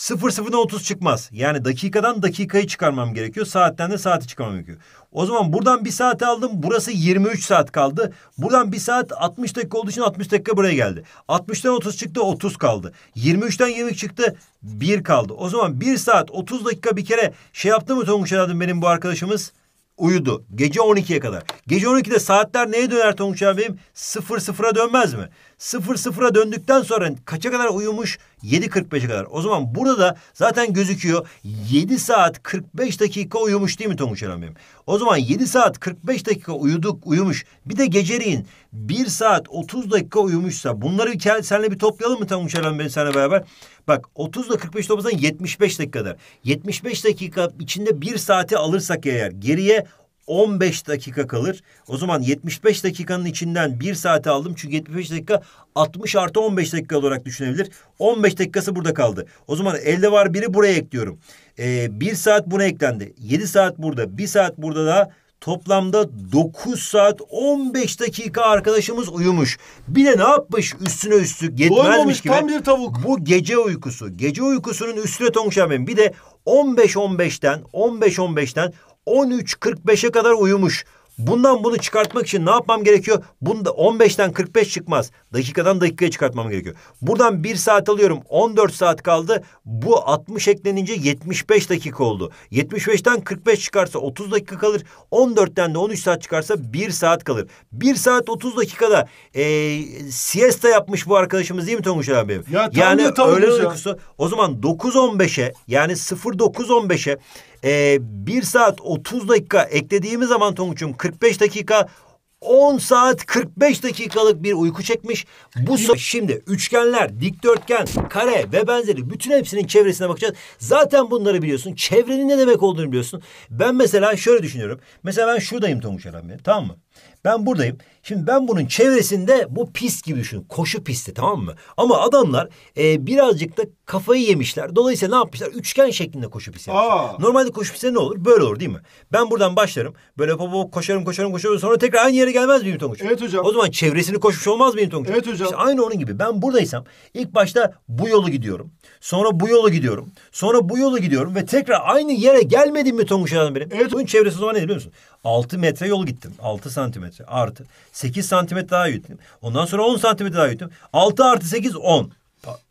0 0'dan 30 çıkmaz. Yani dakikadan dakikayı çıkarmam gerekiyor. Saatten de saati çıkarmam gerekiyor. O zaman buradan bir saat aldım. Burası 23 saat kaldı. Buradan bir saat 60 dakika olduğu için 60 dakika buraya geldi. 60'tan 30 çıktı 30 kaldı. 23'ten 20 çıktı 1 kaldı. O zaman 1 saat 30 dakika bir kere şey yaptı mı Tonguç Aydın benim bu arkadaşımız? Uyudu. Gece 12'ye kadar. Gece 12'de saatler neye döner Tonguç abim? 0 sıfıra dönmez mi? Sıfır sıfıra döndükten sonra kaça kadar uyumuş? 7.45'e kadar. O zaman burada da zaten gözüküyor 7 saat 45 dakika uyumuş değil mi Tonguç Eren Bey'im? O zaman 7 saat 45 dakika uyuduk, uyumuş. Bir de geceliğin 1 saat 30 dakika uyumuşsa bunları bir senle bir toplayalım mı Tonguç Eren Bey seninle beraber? Bak 30 ile 45 toplasan 75 dakikadır. 75 dakika içinde 1 saati alırsak eğer geriye 15 dakika kalır. O zaman 75 dakikanın içinden 1 saate aldım. Çünkü 75 dakika 60 artı 15 dakika olarak düşünebilir. 15 dakikası burada kaldı. O zaman elde var biri buraya ekliyorum. Ee, 1 saat buna eklendi. 7 saat burada. 1 saat burada da Toplamda 9 saat 15 dakika arkadaşımız uyumuş. Bir de ne yapmış üstüne üstlük yetmezmiş Doymamış, gibi. tam bir tavuk. Bu gece uykusu. Gece uykusunun üstüne tonguş Bir de 15-15'ten 15-15'ten 13.45'e kadar uyumuş. Bundan bunu çıkartmak için ne yapmam gerekiyor? Bunda 15'ten 45 çıkmaz. Dakikadan dakikaya çıkartmam gerekiyor. Buradan bir saat alıyorum. 14 saat kaldı. Bu 60 eklenince 75 dakika oldu. 75'ten 45 çıkarsa 30 dakika kalır. 14'ten de 13 saat çıkarsa 1 saat kalır. 1 saat 30 dakikada e, siesta yapmış bu arkadaşımız değil mi Tonguç abi? Ya, yani öğlen uykusu. O zaman 9.15'e yani 09.15'e e, ee, 1 saat 30 dakika eklediğimiz zaman Tonguç'um 45 dakika 10 saat 45 dakikalık bir uyku çekmiş. Bu so şimdi üçgenler, dikdörtgen, kare ve benzeri bütün hepsinin çevresine bakacağız. Zaten bunları biliyorsun. Çevrenin ne demek olduğunu biliyorsun. Ben mesela şöyle düşünüyorum. Mesela ben şuradayım Tonguç Alem'de. Tamam mı? Ben buradayım. Şimdi ben bunun çevresinde bu pist gibi düşün. Koşu pisti tamam mı? Ama adamlar e, birazcık da kafayı yemişler. Dolayısıyla ne yapmışlar? Üçgen şeklinde koşu pisti yapmışlar. Normalde koşu pisti ne olur? Böyle olur değil mi? Ben buradan başlarım. Böyle popo koşarım koşarım koşarım. Sonra tekrar aynı yere gelmez miyim Tonguç? Evet hocam. O zaman çevresini koşmuş olmaz mıyım Tonguç? Evet hocam. İşte aynı onun gibi. Ben buradaysam ilk başta bu yolu gidiyorum. Sonra bu yolu gidiyorum. Sonra bu yolu gidiyorum ve tekrar aynı yere gelmedim mi Tonguç adam benim? Evet. Bunun çevresi o zaman ne biliyor musun? 6 metre yol gittim. 6 santimetre artı. 8 santimetre daha yürüttüm. Ondan sonra 10 santimetre daha yürüttüm. 6 artı 8 10.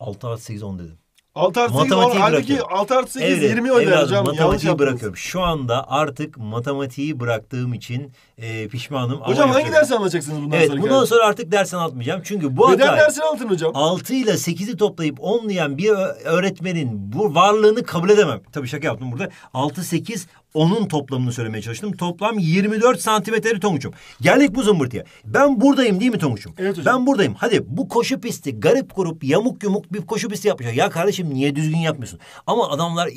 6 artı 8 10 dedim. 6 artı 8 10 halbuki 6 artı 8 evet, 20 öder evladım, hocam. Matematiği bırakıyorum. Şu anda artık matematiği bıraktığım için e, pişmanım. Hocam hangi dersi anlatacaksınız bundan evet, sonra? Bundan sonra artık ders anlatmayacağım. Çünkü bu Neden hata dersini anlatın hocam? 6 ile 8'i toplayıp 10 bir öğretmenin bu varlığını kabul edemem. Tabii şaka yaptım burada. 6 8 onun toplamını söylemeye çalıştım. Toplam 24 santimetre Tonguç'um. Geldik bu zımbırtıya. Ben buradayım değil mi Tonguç'um? Evet hocam. Ben buradayım. Hadi bu koşu pisti garip grup yamuk yumuk bir koşu pisti yapmışlar. Ya kardeşim niye düzgün yapmıyorsun? Ama adamlar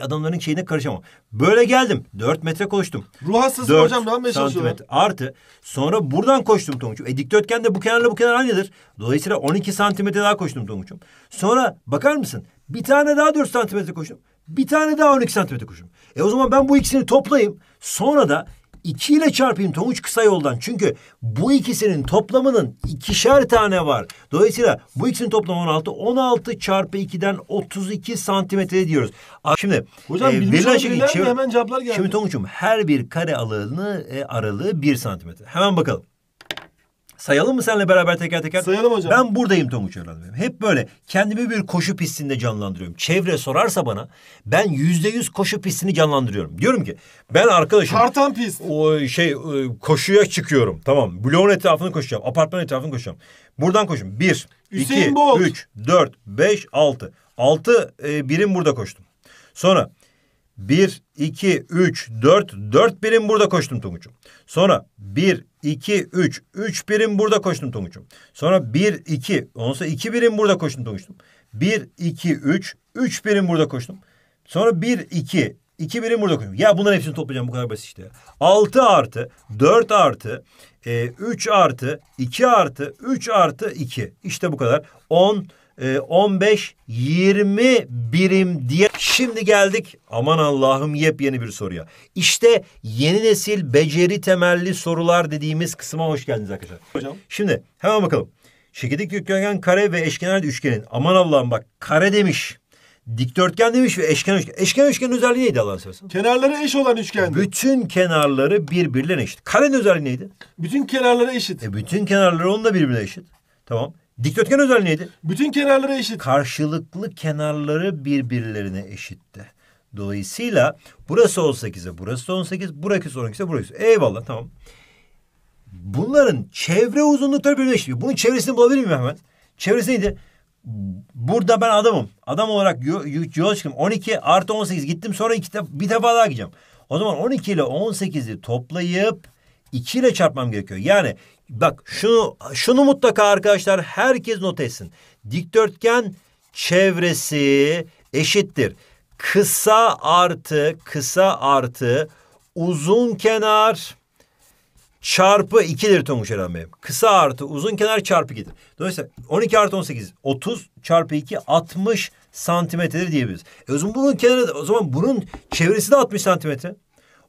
adamların şeyine karışamam. Böyle geldim. Dört metre koştum. Ruh hocam devam etmeye çalışıyorum. Artı sonra buradan koştum Tonguç'um. E dikdörtgen de bu kenarla bu kenar aynıdır. Dolayısıyla 12 santimetre daha koştum Tonguç'um. Sonra bakar mısın? Bir tane daha dört santimetre koştum. Bir tane daha 12 santimetre kuşum. E o zaman ben bu ikisini toplayayım. Sonra da 2 ile çarpayım Tonguç kısa yoldan. Çünkü bu ikisinin toplamının ikişer tane var. Dolayısıyla bu ikisinin toplamı 16. 16 çarpı 2'den 32 santimetre diyoruz. Şimdi Hocam e, bilmiş şekilde hemen cevaplar geldi. Şimdi Tonguç'um her bir kare alığını e, aralığı 1 santimetre. Hemen bakalım. Sayalım mı seninle beraber teker teker? Sayalım hocam. Ben buradayım Tonguç Evladım. Hep böyle kendimi bir koşu pistinde canlandırıyorum. Çevre sorarsa bana ben yüzde yüz koşu pistini canlandırıyorum. Diyorum ki ben arkadaşım. Tartan pist. O şey e, koşuya çıkıyorum. Tamam. Bloğun etrafını koşacağım. Apartman etrafını koşacağım. Buradan koşayım. Bir, Hüseyin iki, Bolt. üç, dört, beş, altı. Altı e, birim burada koştum. Sonra 1, 2, 3, 4, 4 birim burada koştum Tonguç'um. Sonra 1, 2, 3, 3 birim burada koştum Tonguç'um. Sonra 1, 2, onsa 2 birim burada koştum Tonguç'um. 1, 2, 3, 3 birim burada koştum. Sonra 1, 2, 2 birim burada koştum. Ya bunların hepsini toplayacağım bu kadar basit işte. 6 artı, 4 artı, e, 3 artı, 2 artı, 3 artı 2. İşte bu kadar. 10, 15-20 ee, birim diye. Şimdi geldik aman Allah'ım yepyeni bir soruya. İşte yeni nesil beceri temelli sorular dediğimiz kısma hoş geldiniz arkadaşlar. Hocam. Şimdi hemen bakalım. Şekillik dikdörtgen kare ve eşkenar üçgenin. Aman Allah'ım bak kare demiş. Dikdörtgen demiş ve eşkenar üçgen. Eşkenar üçgenin özelliği neydi Allah'ını seversen? Kenarları eş olan üçgen. Bütün kenarları birbirlerine eşit. Karenin özelliği neydi? Bütün kenarları eşit. E bütün kenarları onun da birbirine eşit. Tamam. Dikdörtgen özelliğiydi. Bütün kenarları eşit. Karşılıklı kenarları birbirlerine eşitti. Dolayısıyla burası 18'e burası 18, burası 12'se burası. Eyvallah tamam. Bunların çevre uzunlukları birbirine eşit. Bunun çevresini bulabilir miyim hemen? Çevresi neydi? Burada ben adamım. Adam olarak yola çıktım. 12 artı 18 gittim sonra iki de, bir defa daha gideceğim. O zaman 12 ile 18'i toplayıp 2 ile çarpmam gerekiyor. Yani Bak şunu şunu mutlaka arkadaşlar herkes not etsin. Dikdörtgen çevresi eşittir. Kısa artı kısa artı uzun kenar çarpı 2'dir Tonguç Eren Bey. Kısa artı uzun kenar çarpı 2'dir. Dolayısıyla 12 artı 18 30 çarpı 2 60 santimetredir diyebiliriz. E o zaman bunun kenarı o zaman bunun çevresi de 60 santimetre.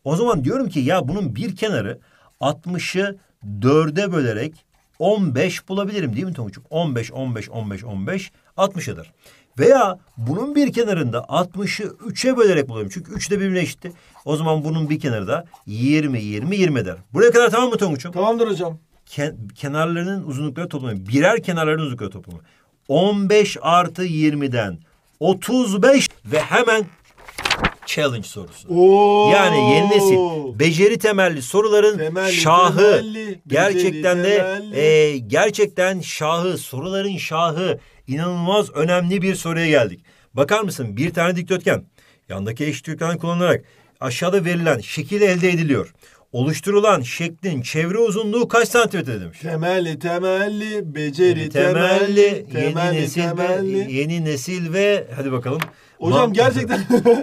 O zaman diyorum ki ya bunun bir kenarı 60'ı 4'e bölerek 15 bulabilirim değil mi Tonguç'um? 15, 15, 15, 15, 60 eder. Veya bunun bir kenarında 60'ı 3'e bölerek bulayım Çünkü 3 de birbirine eşitti. O zaman bunun bir kenarı da 20, 20, 20 eder. Buraya kadar tamam mı Tonguç'um? Tamamdır hocam. Ken kenarlarının uzunlukları toplamı. Birer kenarların uzunlukları toplamı. 15 artı 20'den 35 ve hemen challenge sorusu. Oo. Yani yeni nesil beceri temelli soruların temelli, şahı temelli, gerçekten beceri, de e, gerçekten şahı soruların şahı inanılmaz önemli bir soruya geldik. Bakar mısın bir tane dikdörtgen yandaki eşit kökten kullanarak aşağıda verilen şekil elde ediliyor oluşturulan şeklin çevre uzunluğu kaç santimetre demiş. Temelli temelli beceri temelli temelli, temelli yeni nesil temelli. Ve, yeni nesil ve hadi bakalım. Hocam Ma- gerçekten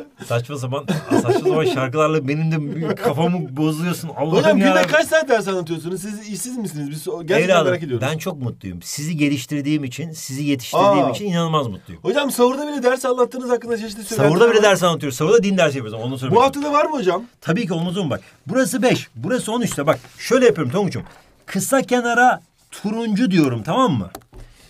saçma zaman saçma zaman şarkılarla benim de kafamı bozuyorsun. Allah'ım Hocam günde kaç saat ders anlatıyorsunuz? Siz işsiz misiniz? Biz gerçekten Evladım, merak ediyoruz. Ben çok mutluyum. Sizi geliştirdiğim için, sizi yetiştirdiğim Aa. için inanılmaz mutluyum. Hocam savurda bile ders anlattığınız hakkında çeşitli söylendiler. Sahurda bile ders anlatıyoruz. Savurda din dersi yapıyoruz. Onu Bu haftada var mı hocam? Tabii ki omuzum bak. Burası beş. 15. Burası işte bak şöyle yapıyorum Tonguç'um. Kısa kenara turuncu diyorum tamam mı?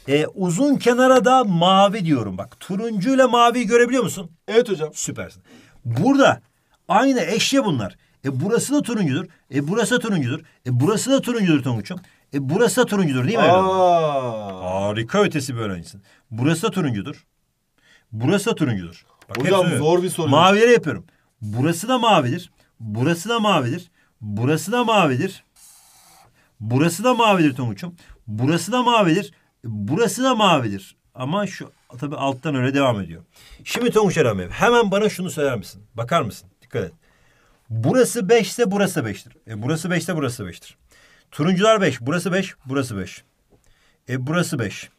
Ee, uzun kenara da mavi diyorum bak. Turuncu ile maviyi görebiliyor musun? Evet hocam. Süpersin. Burada aynı eşya bunlar. E burası da turuncudur. E burası da turuncudur. E burası da turuncudur Tonguç'um. E burası da turuncudur değil mi? Aa. Harika ötesi bir öğrencisin. Burası da turuncudur. Burası da turuncudur. Bak, Hocam zor bir soru. Mavileri yapıyorum. Burası da mavidir. Burası da mavidir. Burası da mavidir. Burası da mavidir Tonguç'um. Burası da mavidir. Burası da mavidir. Ama şu tabi alttan öyle devam ediyor. Şimdi Tonguç Erhan Bey hemen bana şunu söyler misin? Bakar mısın? Dikkat et. Burası 5 ise burası 5'tir. E, burası 5 ise burası 5'tir. Turuncular 5. Burası 5. Burası 5. E burası 5.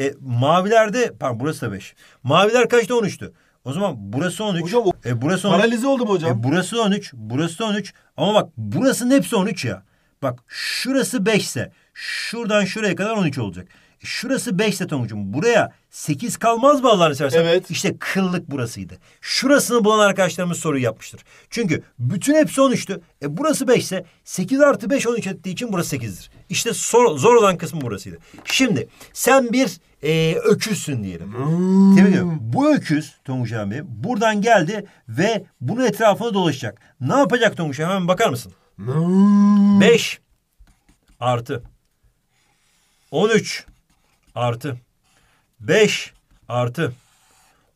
E mavilerde de pardon burası da 5. Maviler kaçta 13'tü? O zaman burası 13. E, hocam e, burası 13. Paralize oldu hocam. E, burası 13. Burası 13. Ama bak burasının hepsi 13 ya. Bak şurası 5 ise şuradan şuraya kadar 13 olacak. Şurası 5 zaten ucum. Buraya 8 kalmaz mı Allah'ını seversen? Evet. İşte kıllık burasıydı. Şurasını bulan arkadaşlarımız soru yapmıştır. Çünkü bütün hepsi 13'tü. E burası 5 ise 8 artı 5 13 ettiği için burası 8'dir. İşte zor, zor olan kısmı burasıydı. Şimdi sen bir e, öküzsün diyelim. Hmm. Tebrik ediyorum. Bu öküz Tonguç abi buradan geldi ve bunun etrafına dolaşacak. Ne yapacak Tonguç abi? Hemen bakar mısın? 5 hmm. artı 13 artı 5 artı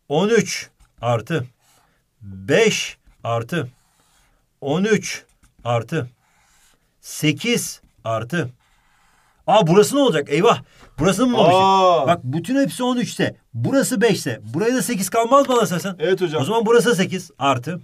13 artı 5 artı 13 artı 8 artı Aa burası ne olacak? Eyvah. Burası mı olacak Aa. Bak bütün hepsi 13 ise burası 5 ise buraya da 8 kalmaz mı sen? Evet hocam. O zaman burası 8 artı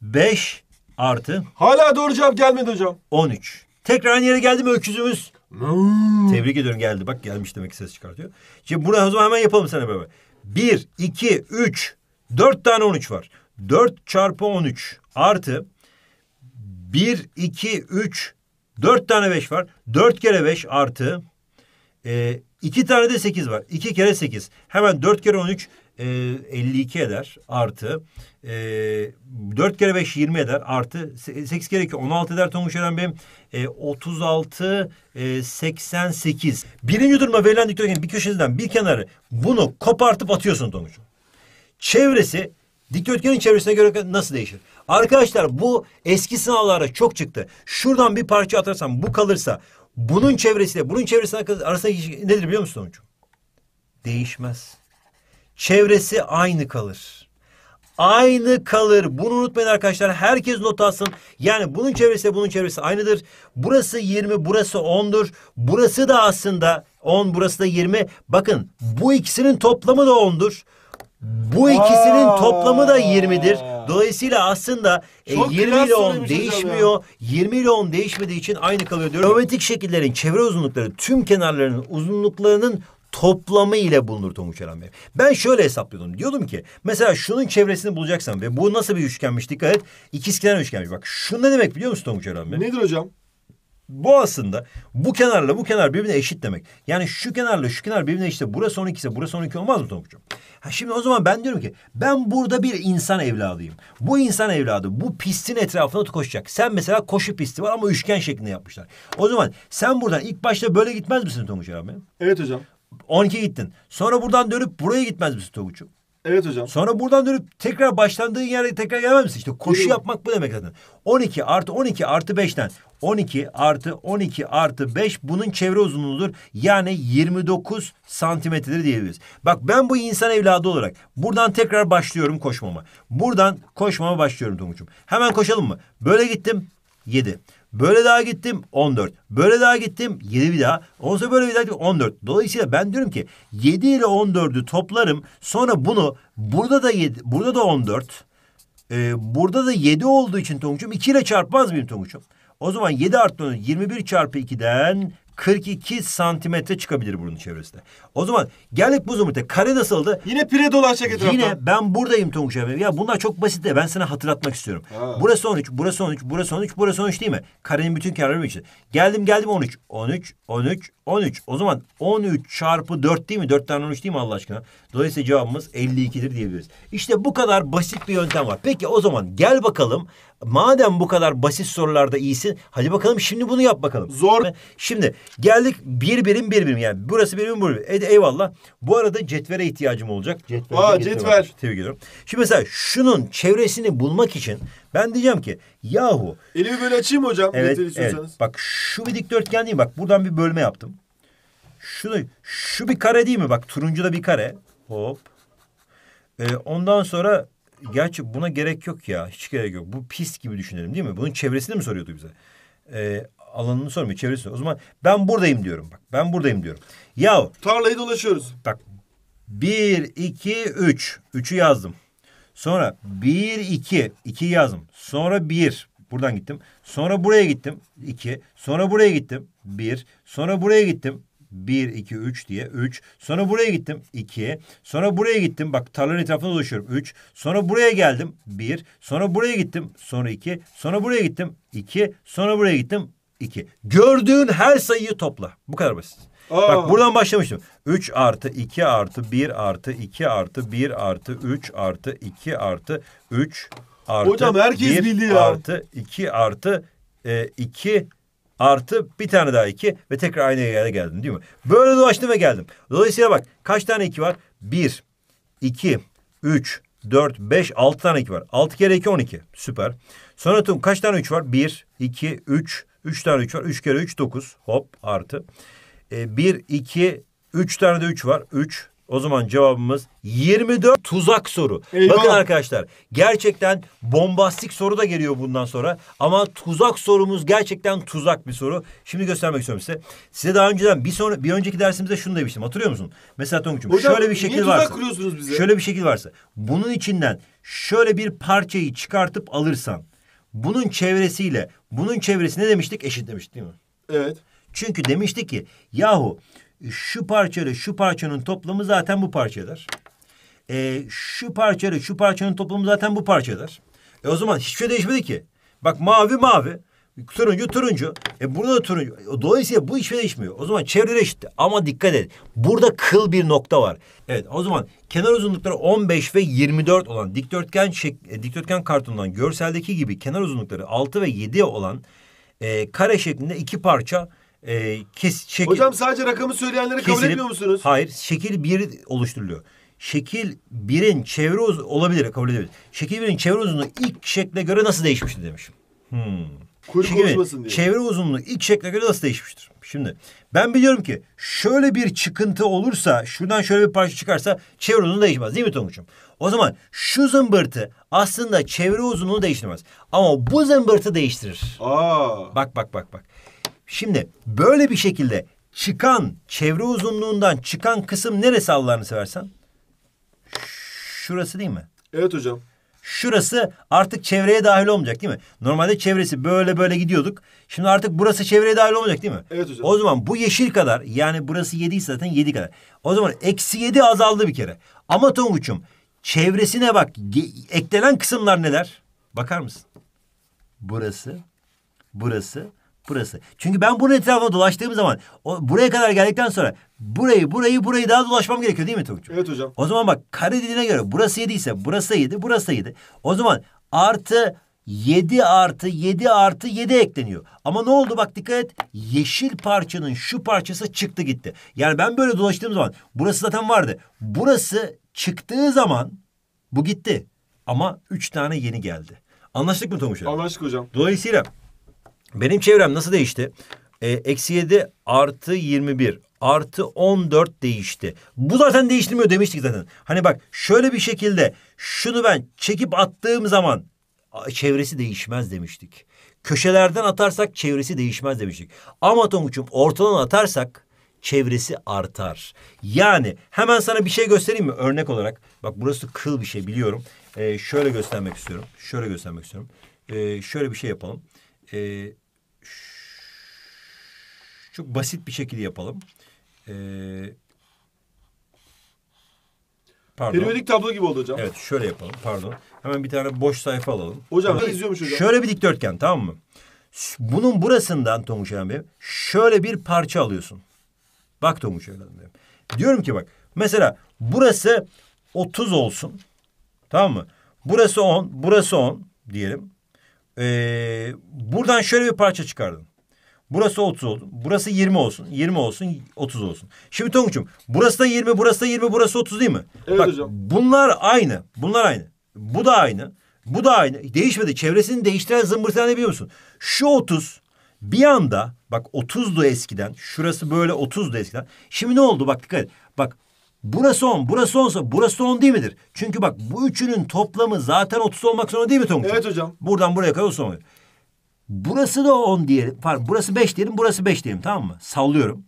5 artı Hala doğru cevap gelmedi hocam. 13. Tekrar aynı yere geldi mi öküzümüz? Hmm. Tebrik ediyorum geldi. Bak gelmiş demek ki ses çıkartıyor. Şimdi bunu o zaman hemen yapalım sana beraber. Bir, iki, üç. Dört tane on üç var. Dört çarpı on üç artı bir, iki, üç. Dört tane beş var. Dört kere beş artı e, iki tane de sekiz var. İki kere sekiz. Hemen dört kere on üç e, 52 eder artı e, 4 kere 5 20 eder artı 8 kere 2 16 eder Tonguç Eren Bey'im e, 36 e, 88. Birinci duruma verilen dikdörtgenin bir köşesinden bir kenarı bunu kopartıp atıyorsun Tonguç. Çevresi Dikdörtgenin çevresine göre nasıl değişir? Arkadaşlar bu eski sınavlarda çok çıktı. Şuradan bir parça atarsam bu kalırsa bunun çevresiyle bunun çevresi arasındaki nedir biliyor musun sonucu? Değişmez çevresi aynı kalır. Aynı kalır. Bunu unutmayın arkadaşlar. Herkes not alsın. Yani bunun çevresi bunun çevresi aynıdır. Burası 20, burası 10'dur. Burası da aslında 10, burası da 20. Bakın bu ikisinin toplamı da 10'dur. Bu ikisinin Aa. toplamı da 20'dir. Dolayısıyla aslında e, 20 ile 10 değişmiyor. hocam 20 ile 10 değişmediği için aynı kalıyor Geometrik şekillerin çevre uzunlukları tüm kenarlarının uzunluklarının toplamı ile bulunur Tonguç Eren Bey. Ben şöyle hesaplıyordum. Diyordum ki mesela şunun çevresini bulacaksan ve bu nasıl bir üçgenmiş dikkat et. İkizkenar üçgenmiş. Bak şu ne demek biliyor musun Tonguç Eren Bey? Nedir hocam? Bu aslında bu kenarla bu kenar birbirine eşit demek. Yani şu kenarla şu kenar birbirine eşit. Burası 12 ise burası 12 olmaz mı Tonguç'um? Ha şimdi o zaman ben diyorum ki ben burada bir insan evladıyım. Bu insan evladı bu pistin etrafında koşacak. Sen mesela koşu pisti var ama üçgen şeklinde yapmışlar. O zaman sen buradan ilk başta böyle gitmez misin Tonguç abi? Evet hocam. 12 gittin. Sonra buradan dönüp buraya gitmez misin Toguç'um? Evet hocam. Sonra buradan dönüp tekrar başlandığın yere tekrar gelmez misin? İşte koşu Değil yapmak bu demek zaten. 12 artı 12 artı 5'ten 12 artı 12 artı 5 bunun çevre uzunluğudur. Yani 29 santimetredir diyebiliriz. Bak ben bu insan evladı olarak buradan tekrar başlıyorum koşmama. Buradan koşmama başlıyorum Tonguç'um. Hemen koşalım mı? Böyle gittim 7. Böyle daha gittim 14. Böyle daha gittim 7 bir daha. Ondan böyle bir daha gittim 14. Dolayısıyla ben diyorum ki 7 ile 14'ü toplarım. Sonra bunu burada da 7, burada da 14. Ee, burada da 7 olduğu için Tonguç'um 2 ile çarpmaz mıyım Tonguç'um? O zaman 7 artı 21 çarpı 2'den 42 santimetre çıkabilir burun çevresinde. O zaman geldik bu zümrüte. Kare nasıldı? Yine pire dolaşacak etrafta. Yine ben buradayım Tonguç abi. Ya bunlar çok basit de ben sana hatırlatmak istiyorum. Ha. Burası 13, burası 13, burası 13, burası 13 değil mi? Karenin bütün kenarları için. Geldim geldim 13. 13, 13, 13. O zaman 13 çarpı 4 değil mi? 4 tane 13 değil mi Allah aşkına? Dolayısıyla cevabımız 52'dir diyebiliriz. İşte bu kadar basit bir yöntem var. Peki o zaman gel bakalım Madem bu kadar basit sorularda iyisin hadi bakalım şimdi bunu yap bakalım. Zor. Şimdi geldik bir birim bir birim yani burası birim bu birim. E, eyvallah. Bu arada cetvere ihtiyacım olacak. Cetvere Aa cetvel. Var. Tebrik ediyorum. Şimdi mesela şunun çevresini bulmak için ben diyeceğim ki yahu. Elimi böyle açayım hocam. Evet, evet. Bak şu bir dikdörtgen değil mi? bak buradan bir bölme yaptım. Şunu şu bir kare değil mi? Bak turuncu da bir kare. Hop. Ee, ondan sonra gerçi buna gerek yok ya. Hiç gerek yok. Bu pis gibi düşünelim değil mi? Bunun çevresini mi soruyordu bize? Ee, alanını sormuyor, çevresini. O zaman ben buradayım diyorum bak. Ben buradayım diyorum. Ya tarlayı dolaşıyoruz. Bak. Bir, iki, üç. Üçü yazdım. Sonra bir, iki. iki yazdım. Sonra bir. Buradan gittim. Sonra buraya gittim. iki. Sonra buraya gittim. Bir. Sonra buraya gittim. 1, 2, 3 diye 3. Sonra buraya gittim 2. Sonra buraya gittim. Bak tarlanın etrafında dolaşıyorum 3. Sonra buraya geldim 1. Sonra buraya gittim. Sonra 2. Sonra buraya gittim 2. Sonra buraya gittim 2. Gördüğün her sayıyı topla. Bu kadar basit. Aa. Bak buradan başlamıştım. 3 artı 2 artı 1 artı 2 artı 1 artı 3 artı 2 artı 3 artı Hocam herkes bildi ya. artı 2 artı e, 2 Artı bir tane daha iki ve tekrar aynı yere geldim değil mi? Böyle dolaştım ve geldim. Dolayısıyla bak kaç tane iki var? Bir, iki, üç, dört, beş, altı tane iki var. Altı kere iki on iki. Süper. Sonra tüm kaç tane üç var? Bir, iki, üç. Üç tane üç var. Üç kere üç dokuz. Hop artı. Ee, bir, iki, üç tane de üç var. Üç. O zaman cevabımız 24 tuzak soru. Eyvah. Bakın arkadaşlar gerçekten bombastik soru da geliyor bundan sonra. Ama tuzak sorumuz gerçekten tuzak bir soru. Şimdi göstermek istiyorum size. Size daha önceden bir sonra bir önceki dersimizde şunu demiştim. Hatırlıyor musun? Mesela Tonguç'um şöyle bir şekil varsa. kuruyorsunuz bize? Şöyle bir şekil varsa. Bunun içinden şöyle bir parçayı çıkartıp alırsan bunun çevresiyle bunun çevresi ne demiştik? Eşit demiştik değil mi? Evet. Çünkü demiştik ki yahu şu parçayla şu parçanın toplamı zaten bu parçadır. E, şu parçayla şu parçanın toplamı zaten bu parçadır. E o zaman hiçbir şey değişmedi ki. Bak mavi mavi, turuncu turuncu. E burada da turuncu. E, dolayısıyla bu hiçbir şey değişmiyor. O zaman çevre eşitti. Ama dikkat et. Burada kıl bir nokta var. Evet o zaman kenar uzunlukları 15 ve 24 olan dikdörtgen şek e, dikdörtgen kartonundan görseldeki gibi kenar uzunlukları 6 ve 7 olan e, kare şeklinde iki parça e, kes, şekil, Hocam sadece rakamı söyleyenleri kesilip, kabul etmiyor musunuz? Hayır. Şekil bir oluşturuluyor. Şekil birin çevre uzunluğu olabilir kabul edebilir. Şekil birin çevre uzunluğu ilk şekle göre nasıl değişmiştir demişim. Hmm. Kuyruk Şekil oluşmasın diye. Çevre uzunluğu ilk şekle göre nasıl değişmiştir? Şimdi ben biliyorum ki şöyle bir çıkıntı olursa şuradan şöyle bir parça çıkarsa çevre uzunluğu değişmez değil mi Tonguç'um? O zaman şu zımbırtı aslında çevre uzunluğunu değiştirmez. Ama bu zımbırtı değiştirir. Aa. Bak bak bak bak. Şimdi böyle bir şekilde çıkan çevre uzunluğundan çıkan kısım neresi Allah'ını seversen? Şurası değil mi? Evet hocam. Şurası artık çevreye dahil olmayacak değil mi? Normalde çevresi böyle böyle gidiyorduk. Şimdi artık burası çevreye dahil olmayacak değil mi? Evet hocam. O zaman bu yeşil kadar yani burası yedi zaten yedi kadar. O zaman eksi yedi azaldı bir kere. Ama Tonguç'um çevresine bak eklenen kısımlar neler? Bakar mısın? Burası, burası, burası. Çünkü ben bunun etrafında dolaştığım zaman o, buraya kadar geldikten sonra burayı burayı burayı daha dolaşmam gerekiyor değil mi Tunç'um? Evet hocam. O zaman bak kare dediğine göre burası ise burası yedi burası yedi. O zaman artı yedi artı yedi artı yedi ekleniyor. Ama ne oldu bak dikkat et. Yeşil parçanın şu parçası çıktı gitti. Yani ben böyle dolaştığım zaman burası zaten vardı. Burası çıktığı zaman bu gitti. Ama üç tane yeni geldi. Anlaştık mı Tomuş? Anlaştık hocam. Dolayısıyla benim çevrem nasıl değişti? E, eksi yedi artı yirmi bir artı 14 değişti. Bu zaten değiştirmiyor demiştik zaten. Hani bak şöyle bir şekilde şunu ben çekip attığım zaman çevresi değişmez demiştik. Köşelerden atarsak çevresi değişmez demiştik. Ama Tonguç'um ortadan atarsak çevresi artar. Yani hemen sana bir şey göstereyim mi örnek olarak? Bak burası kıl bir şey biliyorum. Ee, şöyle göstermek istiyorum. Şöyle göstermek istiyorum. Ee, şöyle bir şey yapalım. Ee, çok basit bir şekilde yapalım. E, pardon. Periyodik tablo gibi oldu hocam. Evet şöyle yapalım pardon. Hemen bir tane boş sayfa alalım. Hocam ne izliyormuş hocam? Şöyle bir dikdörtgen tamam mı? Bunun burasından Tonguç Eren Bey'im şöyle bir parça alıyorsun. Bak Tonguç Eren Bey'im. Diyorum ki bak mesela burası 30 olsun. Tamam mı? Burası 10, burası 10 diyelim. Ee, buradan şöyle bir parça çıkardın. Burası 30 olsun, Burası 20 olsun. 20 olsun, 30 olsun. Şimdi Tonguç'um burası da 20, burası da 20, burası 30 değil mi? Evet Bak, hocam. Bunlar aynı. Bunlar aynı. Bu da aynı. Bu da aynı. Değişmedi. Çevresini değiştiren Zımbırtı ne biliyor musun? Şu 30 bir anda bak 30'du eskiden. Şurası böyle 30'du eskiden. Şimdi ne oldu? Bak dikkat et. Bak burası 10, burası 10'sa burası 10 değil midir? Çünkü bak bu üçünün toplamı zaten 30 olmak zorunda değil mi Tonguç? Evet hocam. Buradan buraya kadar 30 olmuyor. Burası da on diyelim. Pardon burası beş diyelim burası beş diyelim tamam mı? Sallıyorum.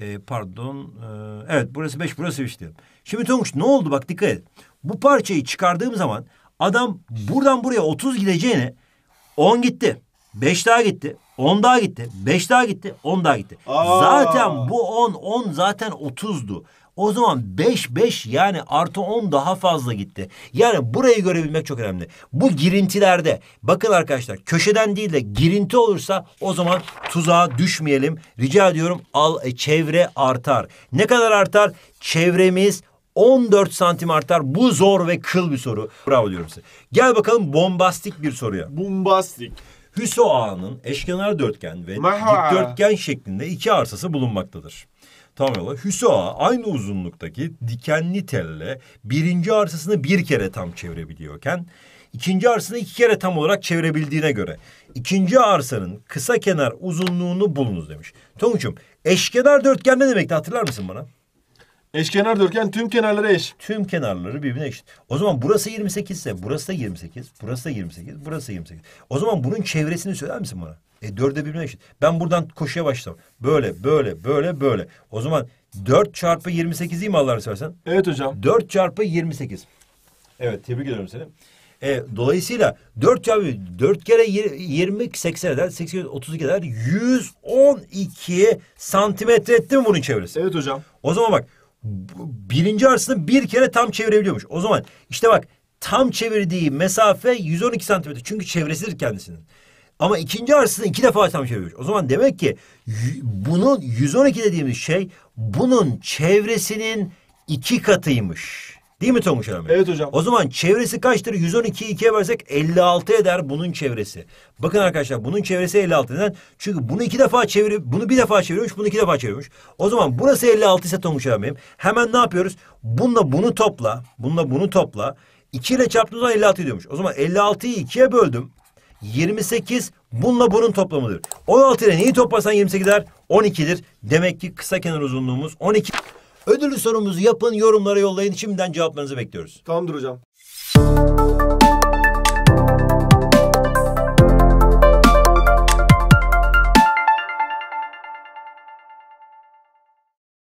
Ee, pardon. Ee, evet burası beş burası üç diyelim. Şimdi Tonguç ne oldu bak dikkat et. Bu parçayı çıkardığım zaman adam buradan buraya otuz gideceğine on gitti. Beş daha gitti. On daha gitti. Beş daha gitti. On daha gitti. Aa. Zaten bu on, on zaten otuzdu. O zaman 5 5 yani artı 10 daha fazla gitti. Yani burayı görebilmek çok önemli. Bu girintilerde bakın arkadaşlar köşeden değil de girinti olursa o zaman tuzağa düşmeyelim. Rica ediyorum al e, çevre artar. Ne kadar artar? Çevremiz 14 santim artar. Bu zor ve kıl bir soru. Bravo diyorum size. Gel bakalım bombastik bir soruya. Bombastik. Hüso ağının eşkenar dörtgen ve dikdörtgen şeklinde iki arsası bulunmaktadır. Tam yola. Hüsa aynı uzunluktaki dikenli telle birinci arsasını bir kere tam çevirebiliyorken ikinci arsasını iki kere tam olarak çevirebildiğine göre ikinci arsanın kısa kenar uzunluğunu bulunuz demiş. Tonguç'um eşkenar dörtgen ne demekti hatırlar mısın bana? Eşkenar dörtgen tüm kenarları eş. Tüm kenarları birbirine eşit. O zaman burası 28 ise burası da 28, burası da 28, burası da 28. O zaman bunun çevresini söyler misin bana? E dörde bilmek eşit. Ben buradan koşuya başladım. Böyle, böyle, böyle, böyle. O zaman dört çarpı yirmi sekizi mi Allah'ını seversen? Evet hocam. Dört çarpı yirmi sekiz. Evet tebrik ediyorum seni. E, dolayısıyla dört çarpı dört kere yirmi seksen eder. Seksen otuz iki eder. Yüz on iki santimetre etti mi bunun çevresi? Evet hocam. O zaman bak birinci arasını bir kere tam çevirebiliyormuş. O zaman işte bak tam çevirdiği mesafe 112 santimetre. Çünkü çevresidir kendisinin. Ama ikinci arşısını iki defa tam çevirmiş. O zaman demek ki bunun 112 dediğimiz şey bunun çevresinin iki katıymış. Değil mi Tonguç Hanım? Evet hocam. O zaman çevresi kaçtır? 112'yi 2'ye bölersek 56 eder bunun çevresi. Bakın arkadaşlar bunun çevresi 56. Neden? Çünkü bunu iki defa çevirip bunu bir defa çeviriyormuş, bunu iki defa çeviriyormuş. O zaman burası 56 ise Tonguç Hanım Hemen ne yapıyoruz? Bununla bunu topla, bununla bunu topla. 2 ile çarptığımız zaman 56 diyormuş. O zaman 56'yı 2'ye böldüm. 28 bununla bunun toplamıdır. 16 ile neyi toplasan 28 12'dir. Demek ki kısa kenar uzunluğumuz 12. Ödüllü sorumuzu yapın, yorumlara yollayın. Şimdiden cevaplarınızı bekliyoruz. Tamamdır hocam.